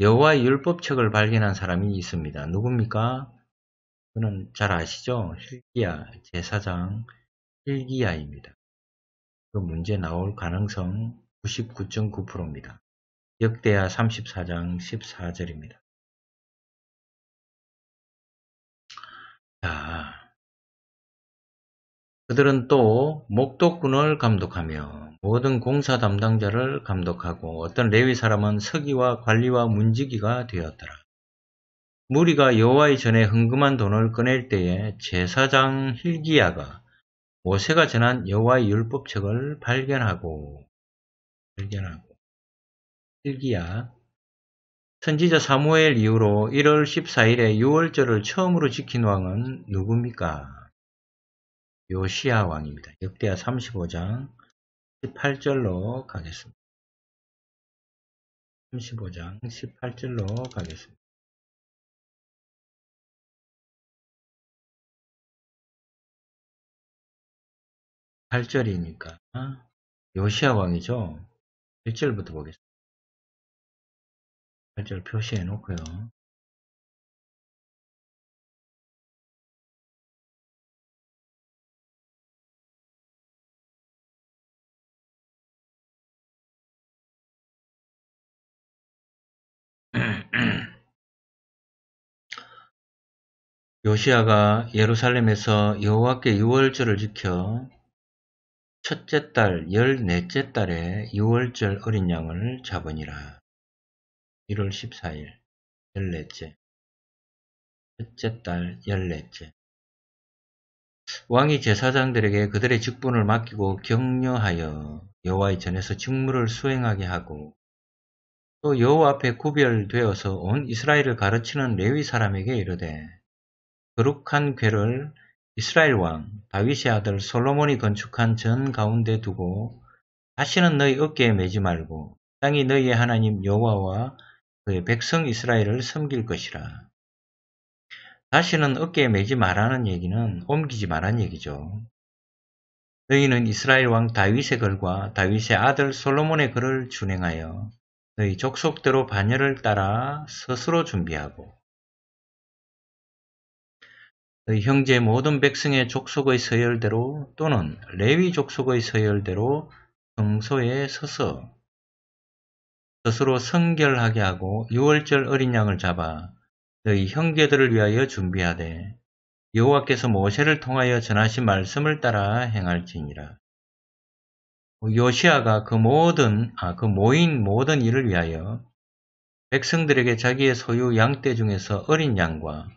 여호와의 율법책을 발견한 사람이 있습니다. 누굽니까? 그는 잘 아시죠? 힐기야 제사장 힐기야입니다. 그 문제 나올 가능성 99.9%입니다. 역대하 34장 14절입니다. 자, 그들은 또 목독군을 감독하며 모든 공사 담당자를 감독하고 어떤 레위 사람은 서기와 관리와 문지기가 되었더라. 무리가 여호와의 전에 흥금한 돈을 꺼낼 때에 제사장 힐기야가 모세가 전한 여호와의 율법책을 발견하고 발견하고 힐기야 선지자 사무엘 이후로 1월 14일에 6월절을 처음으로 지킨 왕은 누굽니까? 요시아 왕입니다. 역대하 35장 18절로 가겠습니다. 35장 18절로 가겠습니다. 8절이니까 아, 요시아 왕이죠. 1절부터 보겠습니다. 글자를 표시해 놓고요. <clears throat> 요시아가 예루살렘에서 여호와께 유월절을 지켜 첫째 달 열넷째 달에 유월절 어린 양을 잡으니라. 1월1 4일 열넷째 첫째 달 열넷째 왕이 제사장들에게 그들의 직분을 맡기고 격려하여 여호와의 전에서 직무를 수행하게 하고 또 여호와 앞에 구별되어서 온 이스라엘을 가르치는 레위 사람에게 이르되 거룩한 괴를 이스라엘 왕 다윗의 아들 솔로몬이 건축한 전 가운데 두고 다시는 너희 어깨에 매지 말고 땅이 너희의 하나님 여호와와 그의 백성 이스라엘을 섬길 것이라. 다시는 어깨에 매지 말라는 얘기는 옮기지 말란 얘기죠. 너희는 이스라엘 왕 다윗의 글과 다윗의 아들 솔로몬의 글을 준행하여 너희 족속대로 반열을 따라 스스로 준비하고 너희 형제 모든 백성의 족속의 서열대로 또는 레위 족속의 서열대로 성소에 서서 스스로 성결하게 하고 유월절 어린 양을 잡아 너희 형제들을 위하여 준비하되 여호와께서 모세를 통하여 전하신 말씀을 따라 행할지니라. 요시아가 그 모든 아, 그 모인 모든 일을 위하여 백성들에게 자기의 소유 양떼 중에서 어린 양과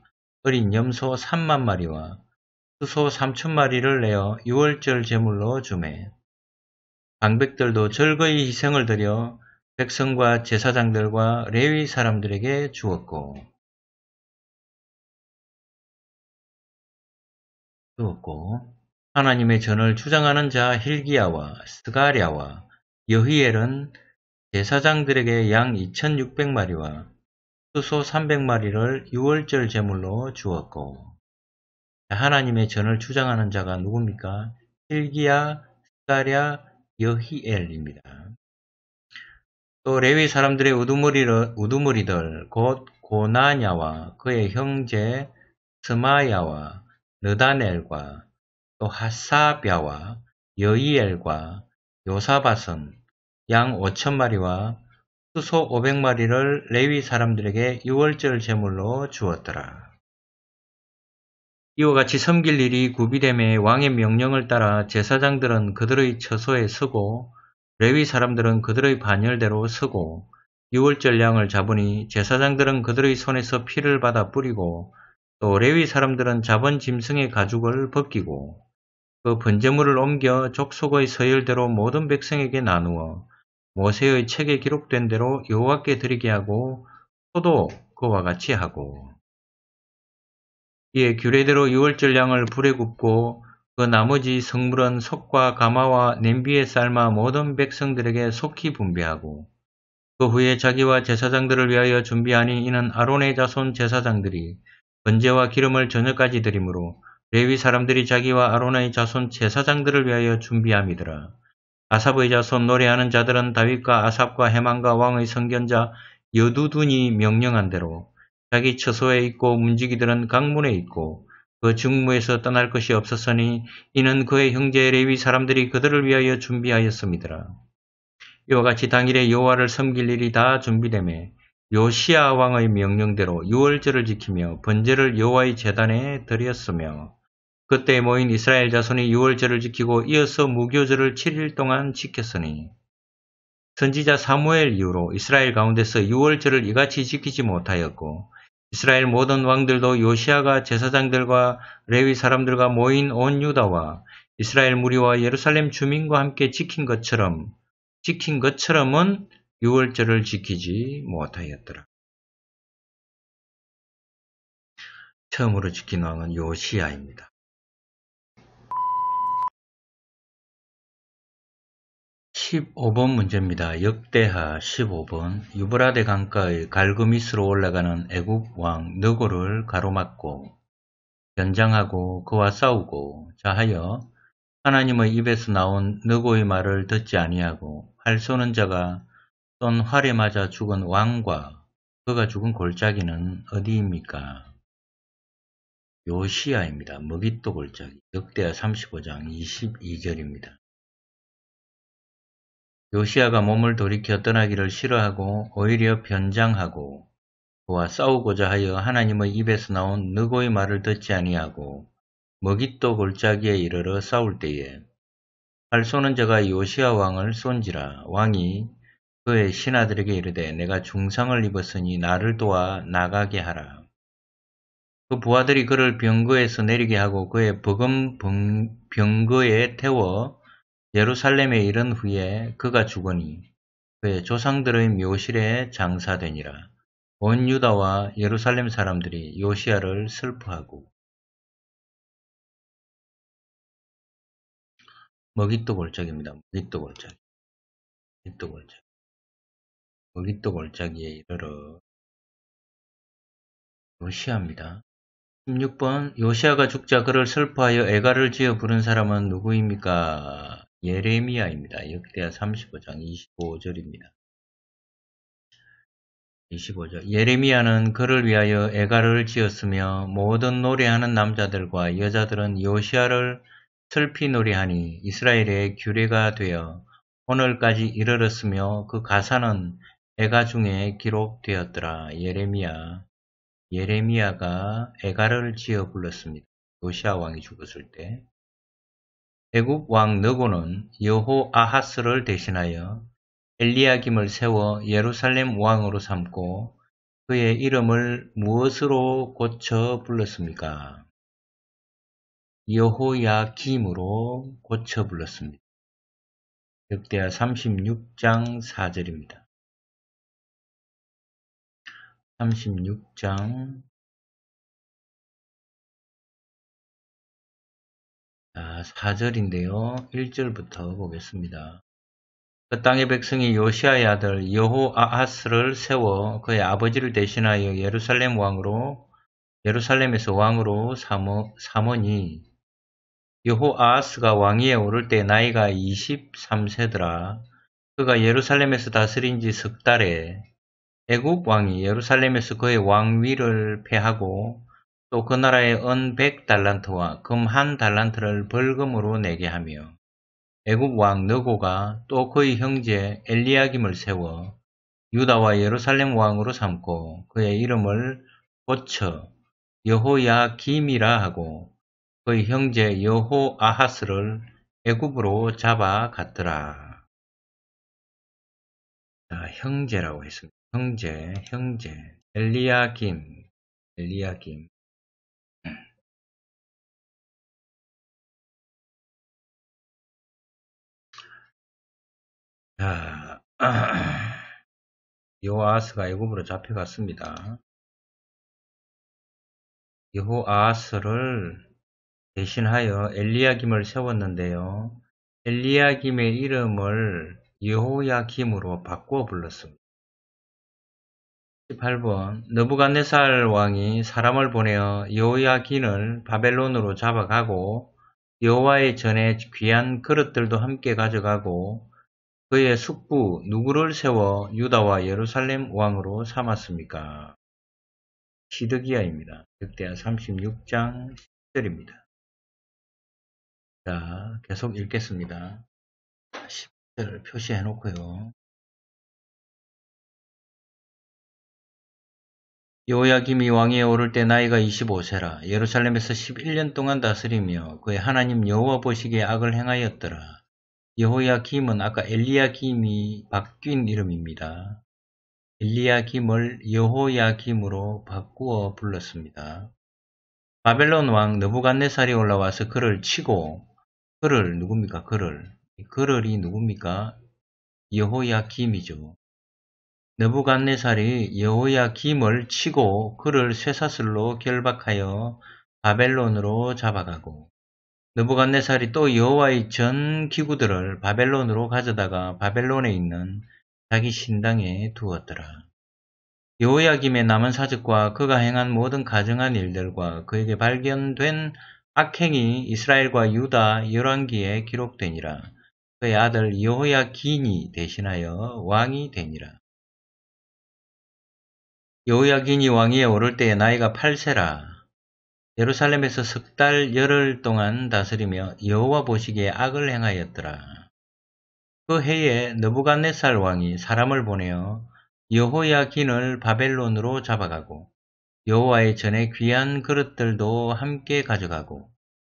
어린 염소 3만 마리와 수소 3천 마리를 내어 유월절 제물로 주매 방백들도 즐거이 희생을 드려 백성과 제사장들과 레위 사람들에게 주었고 주었고 하나님의 전을 주장하는 자 힐기야와 스가랴와 여희엘은 제사장들에게 양 2,600마리와 수소 300마리를 6월절 제물로 주었고 하나님의 전을 주장하는 자가 누굽니까? 힐기야, 스가랴, 여희엘입니다 또 레위 사람들의 우두머리를, 우두머리들 곧 고나냐와 그의 형제 스마야와 느다넬과 또 하사비아와 여이엘과 요사바슨 양 5천마리와 수소 500마리를 레위 사람들에게 유월절 제물로 주었더라. 이와 같이 섬길 일이 구비됨에 왕의 명령을 따라 제사장들은 그들의 처소에 서고 레위 사람들은 그들의 반열대로 서고 유월절 량을 잡으니 제사장들은 그들의 손에서 피를 받아 뿌리고 또 레위 사람들은 잡은 짐승의 가죽을 벗기고 그 번제물을 옮겨 족속의 서열대로 모든 백성에게 나누어 모세의 책에 기록된 대로 여호와께 드리게 하고 소도 그와 같이 하고 이에 규례대로 유월절 량을 불에 굽고 그 나머지 성물은 속과 가마와 냄비에 삶아 모든 백성들에게 속히 분배하고 그 후에 자기와 제사장들을 위하여 준비하니 이는 아론의 자손 제사장들이 번제와 기름을 저녁까지 드리므로 레위 사람들이 자기와 아론의 자손 제사장들을 위하여 준비함이더라. 아삽의 자손 노래하는 자들은 다윗과 아삽과 해만과 왕의 성견자 여두둔이 명령한 대로 자기 처소에 있고 문지기들은 강문에 있고 그 중무에서 떠날 것이 없었으니 이는 그의 형제 레위 사람들이 그들을 위하여 준비하였습니다 이와 같이 당일에 여호와를 섬길 일이 다 준비됨에 요시아 왕의 명령대로 유월절을 지키며 번제를 여호와의 재단에 드렸으며 그때 모인 이스라엘 자손이 유월절을 지키고 이어서 무교절을 7일 동안 지켰으니 선지자 사무엘 이후로 이스라엘 가운데서 유월절을 이같이 지키지 못하였고 이스라엘 모든 왕들도 요시아가 제사장들과 레위 사람들과 모인 온 유다와 이스라엘 무리와 예루살렘 주민과 함께 지킨 것처럼 지킨 것처럼은 유월절을 지키지 못하였더라. 처음으로 지킨 왕은 요시아입니다. 15번 문제입니다. 역대하 15번 유브라데 강가의 갈그미스로 올라가는 애국왕 너고를 가로막고 연장하고 그와 싸우고 자하여 하나님의 입에서 나온 너고의 말을 듣지 아니하고 활 쏘는 자가 쏜 활에 맞아 죽은 왕과 그가 죽은 골짜기는 어디입니까? 요시야입니다. 먹잇도 골짜기 역대하 35장 22절입니다. 요시아가 몸을 돌이켜 떠나기를 싫어하고 오히려 변장하고 그와 싸우고자 하여 하나님의 입에서 나온 너고의 말을 듣지 아니하고 먹잇도 골짜기에 이르러 싸울 때에 팔 쏘는 자가 요시아 왕을 쏜지라 왕이 그의 신하들에게 이르되 내가 중상을 입었으니 나를 도와 나가게 하라. 그 부하들이 그를 병거에서 내리게 하고 그의 버금 병거에 태워 예루살렘에 이른 후에 그가 죽으니 그의 조상들의 묘실에 장사되니라. 온 유다와 예루살렘 사람들이 요시아를 슬퍼하고 먹잇도 골짜기입니다. 먹잇도 골짜기. 먹잇도 골짜기. 먹잇도 골짜기에 이르러 요시아입니다. 16번 요시아가 죽자 그를 슬퍼하여 애가를 지어 부른 사람은 누구입니까? 예레미야입니다. 역대하 35장 25절입니다. 25절 예레미야는 그를 위하여 애가를 지었으며 모든 노래하는 남자들과 여자들은 요시아를 슬피 노래하니 이스라엘의 규례가 되어 오늘까지 이르렀으며 그 가사는 애가 중에 기록되었더라. 예레미야 예레미야가 애가를 지어 불렀습니다. 요시아 왕이 죽었을 때 애굽 왕 느고는 여호아하스를 대신하여 엘리야김을 세워 예루살렘 왕으로 삼고 그의 이름을 무엇으로 고쳐 불렀습니까? 여호야김으로 고쳐 불렀습니다. 역대하 36장 4절입니다. 36장 4절인데요. 아, 1절부터 보겠습니다. 그 땅의 백성이 요시아의 아들 여호아하스를 세워 그의 아버지를 대신하여 예루살렘 왕으로 예루살렘에서 왕으로 삼어, 삼으니 여호아하스가 왕위에 오를 때 나이가 23세더라. 그가 예루살렘에서 다스린 지 석 달에 애굽 왕이 예루살렘에서 그의 왕위를 패하고 또그나라의은백 달란트와 금 한 달란트를 벌금으로 내게 하며 애굽 왕 너고가 또 그의 형제 엘리야김을 세워 유다와 예루살렘 왕으로 삼고 그의 이름을 고쳐 여호야김이라 하고 그의 형제 여호아하스를 애굽으로 잡아 갔더라. 자, 형제라고 했습니다. 형제, 형제, 엘리야김, 엘리야김. 자, <clears throat> 여호아스가 애굽으로 잡혀갔습니다. 여호아스를 대신하여 엘리야김을 세웠는데요. 엘리야김의 이름을 여호야김으로 바꾸어 불렀습니다. 18번 너부갓네살 왕이 사람을 보내어 여호야김을 바벨론으로 잡아가고 여호와의 전에 귀한 그릇들도 함께 가져가고 그의 숙부 누구를 세워 유다와 예루살렘 왕으로 삼았습니까? 시드기야입니다. 역대하 36장 10절입니다. 자, 계속 읽겠습니다. 10절을 표시해 놓고요. 요야김이 왕위에 오를 때 나이가 25세라 예루살렘에서 11년 동안 다스리며 그의 하나님 여호와 보시기에 악을 행하였더라. 여호야킴은 아까 엘리야킴이 바뀐 이름입니다. 엘리야킴을 여호야킴으로 바꾸어 불렀습니다. 바벨론 왕 느부갓네살이 올라와서 그를 치고 그를 누굽니까? 그를 그를이 누굽니까? 여호야킴이죠. 느부갓네살이 여호야김을 치고 그를 쇠사슬로 결박하여 바벨론으로 잡아가고 느부갓네살이 또 여호와의 전 기구들을 바벨론으로 가져다가 바벨론에 있는 자기 신당에 두었더라. 여호야김의 남은 사적과 그가 행한 모든 가증한 일들과 그에게 발견된 악행이 이스라엘과 유다 열왕기에 기록되니라. 그의 아들 여호야긴이 대신하여 왕이 되니라. 여호야긴이 왕위에 오를 때에 나이가 8세라. 예루살렘에서 석 달 열흘 동안 다스리며 여호와 보시기에 악을 행하였더라. 그 해에 너부갓네살 왕이 사람을 보내어 여호야긴을 바벨론으로 잡아가고 여호와의 전에 귀한 그릇들도 함께 가져가고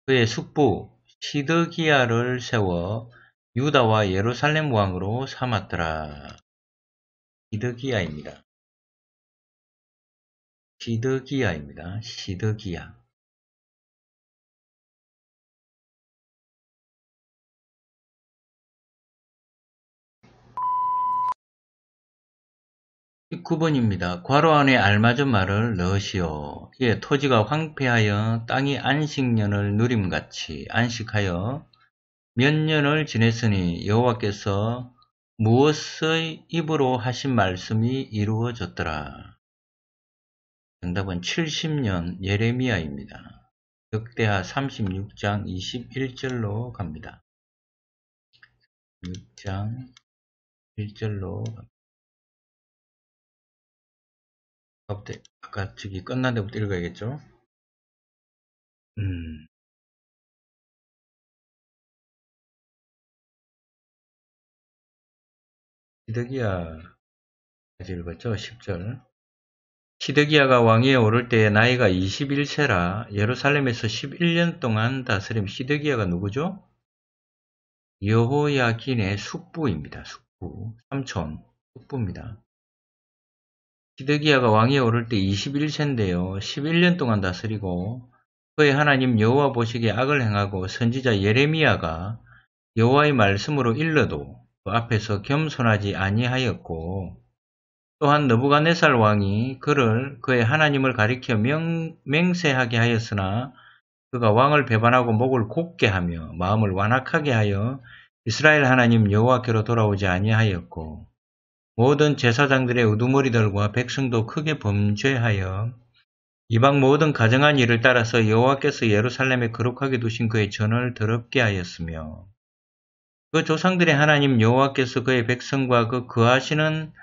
그의 숙부 시드기야를 세워 유다와 예루살렘 왕으로 삼았더라. 시드기야입니다. 시드기야입니다. 시드기야. 19번입니다. 괄호 안에 알맞은 말을 넣으시오. 예, 토지가 황폐하여 땅이 안식년을 누림같이 안식하여 몇 년을 지냈으니 여호와께서 무엇의 입으로 하신 말씀이 이루어졌더라. 정답은 70년 예레미야입니다. 역대하 36장 21절로 갑니다. 6장 1절로 갑니다. 아까 저기 끝난 데부터 읽어야겠죠? 음. 시드기야 까지 읽었죠? 10절 시드기야가 왕위에 오를 때 나이가 21세라 예루살렘에서 11년 동안 다스림 시드기야가 누구죠? 여호야긴의 숙부입니다. 숙부, 삼촌, 숙부입니다. 히드기야가 왕위에 오를 때 21세인데요. 11년 동안 다스리고 그의 하나님 여호와 보시기에 악을 행하고 선지자 예레미야가 여호와의 말씀으로 일러도 그 앞에서 겸손하지 아니하였고 또한 너부가네살 왕이 그를 그의 하나님을 가리켜 명, 맹세하게 하였으나 그가 왕을 배반하고 목을 곱게 하며 마음을 완악하게 하여 이스라엘 하나님 여호와께로 돌아오지 아니하였고 모든 제사장들의 우두머리들과 백성도 크게 범죄하여 이방 모든 가정한 일을 따라서 여호와께서 예루살렘에 거룩하게 두신 그의 전을 더럽게 하였으며 그 조상들의 하나님 여호와께서 그의 백성과 그 거하시는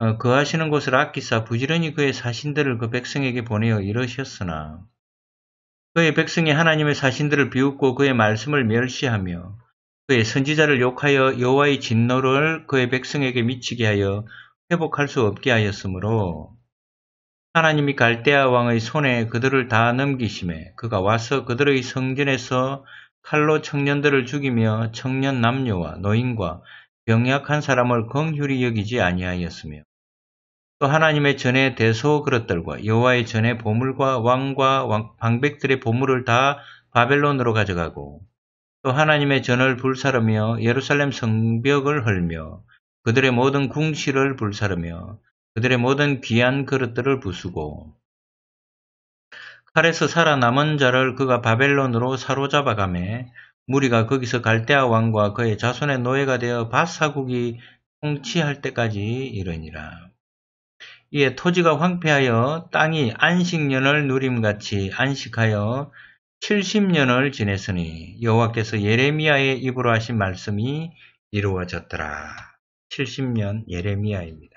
어, 거하시는 곳을 아끼사 부지런히 그의 사신들을 그 백성에게 보내어 이러셨으나 그의 백성이 하나님의 사신들을 비웃고 그의 말씀을 멸시하며 그의 선지자를 욕하여 여호와의 진노를 그의 백성에게 미치게 하여 회복할 수 없게 하였으므로 하나님이 갈대아 왕의 손에 그들을 다 넘기심에 그가 와서 그들의 성전에서 칼로 청년들을 죽이며 청년 남녀와 노인과 병약한 사람을 긍휼히 여기지 아니하였으며 또 하나님의 전에 대소 그릇들과 여호와의 전에 보물과 왕과 방백들의 보물을 다 바벨론으로 가져가고 또 하나님의 전을 불사르며 예루살렘 성벽을 헐며 그들의 모든 궁실을 불사르며 그들의 모든 귀한 그릇들을 부수고 칼에서 살아남은 자를 그가 바벨론으로 사로잡아 가매 무리가 거기서 갈대아 왕과 그의 자손의 노예가 되어 바사국이 통치할 때까지 이르니라. 이에 토지가 황폐하여 땅이 안식년을 누림같이 안식하여 70년을 지냈으니 여호와께서 예레미야의 입으로 하신 말씀이 이루어졌더라. 70년 예레미야입니다.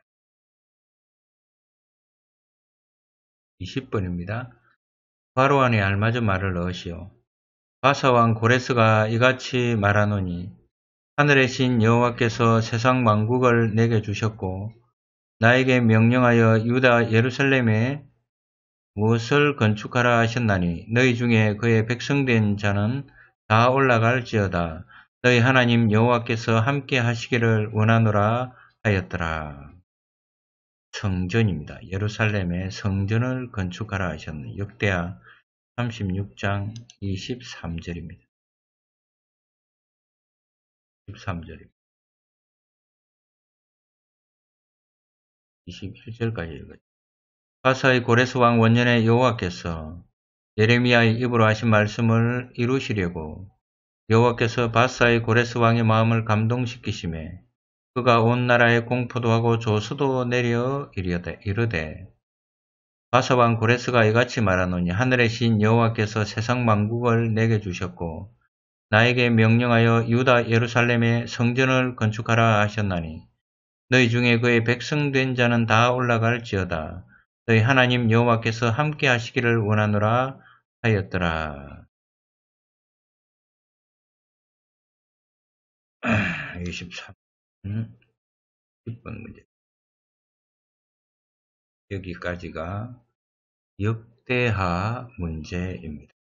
20번입니다. 바로 안에 알맞은 말을 넣으시오. 바사왕 고레스가 이같이 말하노니 하늘의 신 여호와께서 세상 만국을 내게 주셨고 나에게 명령하여 유다 예루살렘에 무엇을 건축하라 하셨나니 너희 중에 그의 백성된 자는 다 올라갈지어다 너희 하나님 여호와께서 함께 하시기를 원하노라 하였더라. 성전입니다. 예루살렘의 성전을 건축하라 하셨는 역대하 36장 23절입니다. 23절입니다. 21절까지 읽었죠. 바사의 고레스왕 원년의 여호와께서 예레미야의 입으로 하신 말씀을 이루시려고 여호와께서 바사의 고레스 왕의 마음을 감동시키심에 그가 온 나라에 공포도 하고 조수도 내려 이르되, 이르되 바사 왕 고레스가 이같이 말하노니 하늘의 신 여호와께서 세상 만국을 내게 주셨고 나에게 명령하여 유다 예루살렘의 성전을 건축하라 하셨나니 너희 중에 그의 백성된 자는 다 올라갈지어다 너희 하나님 여호와께서 함께 하시기를 원하노라 하였더라. 23. <clears throat> 10번 음, 문제. 여기까지가 역대하 문제입니다.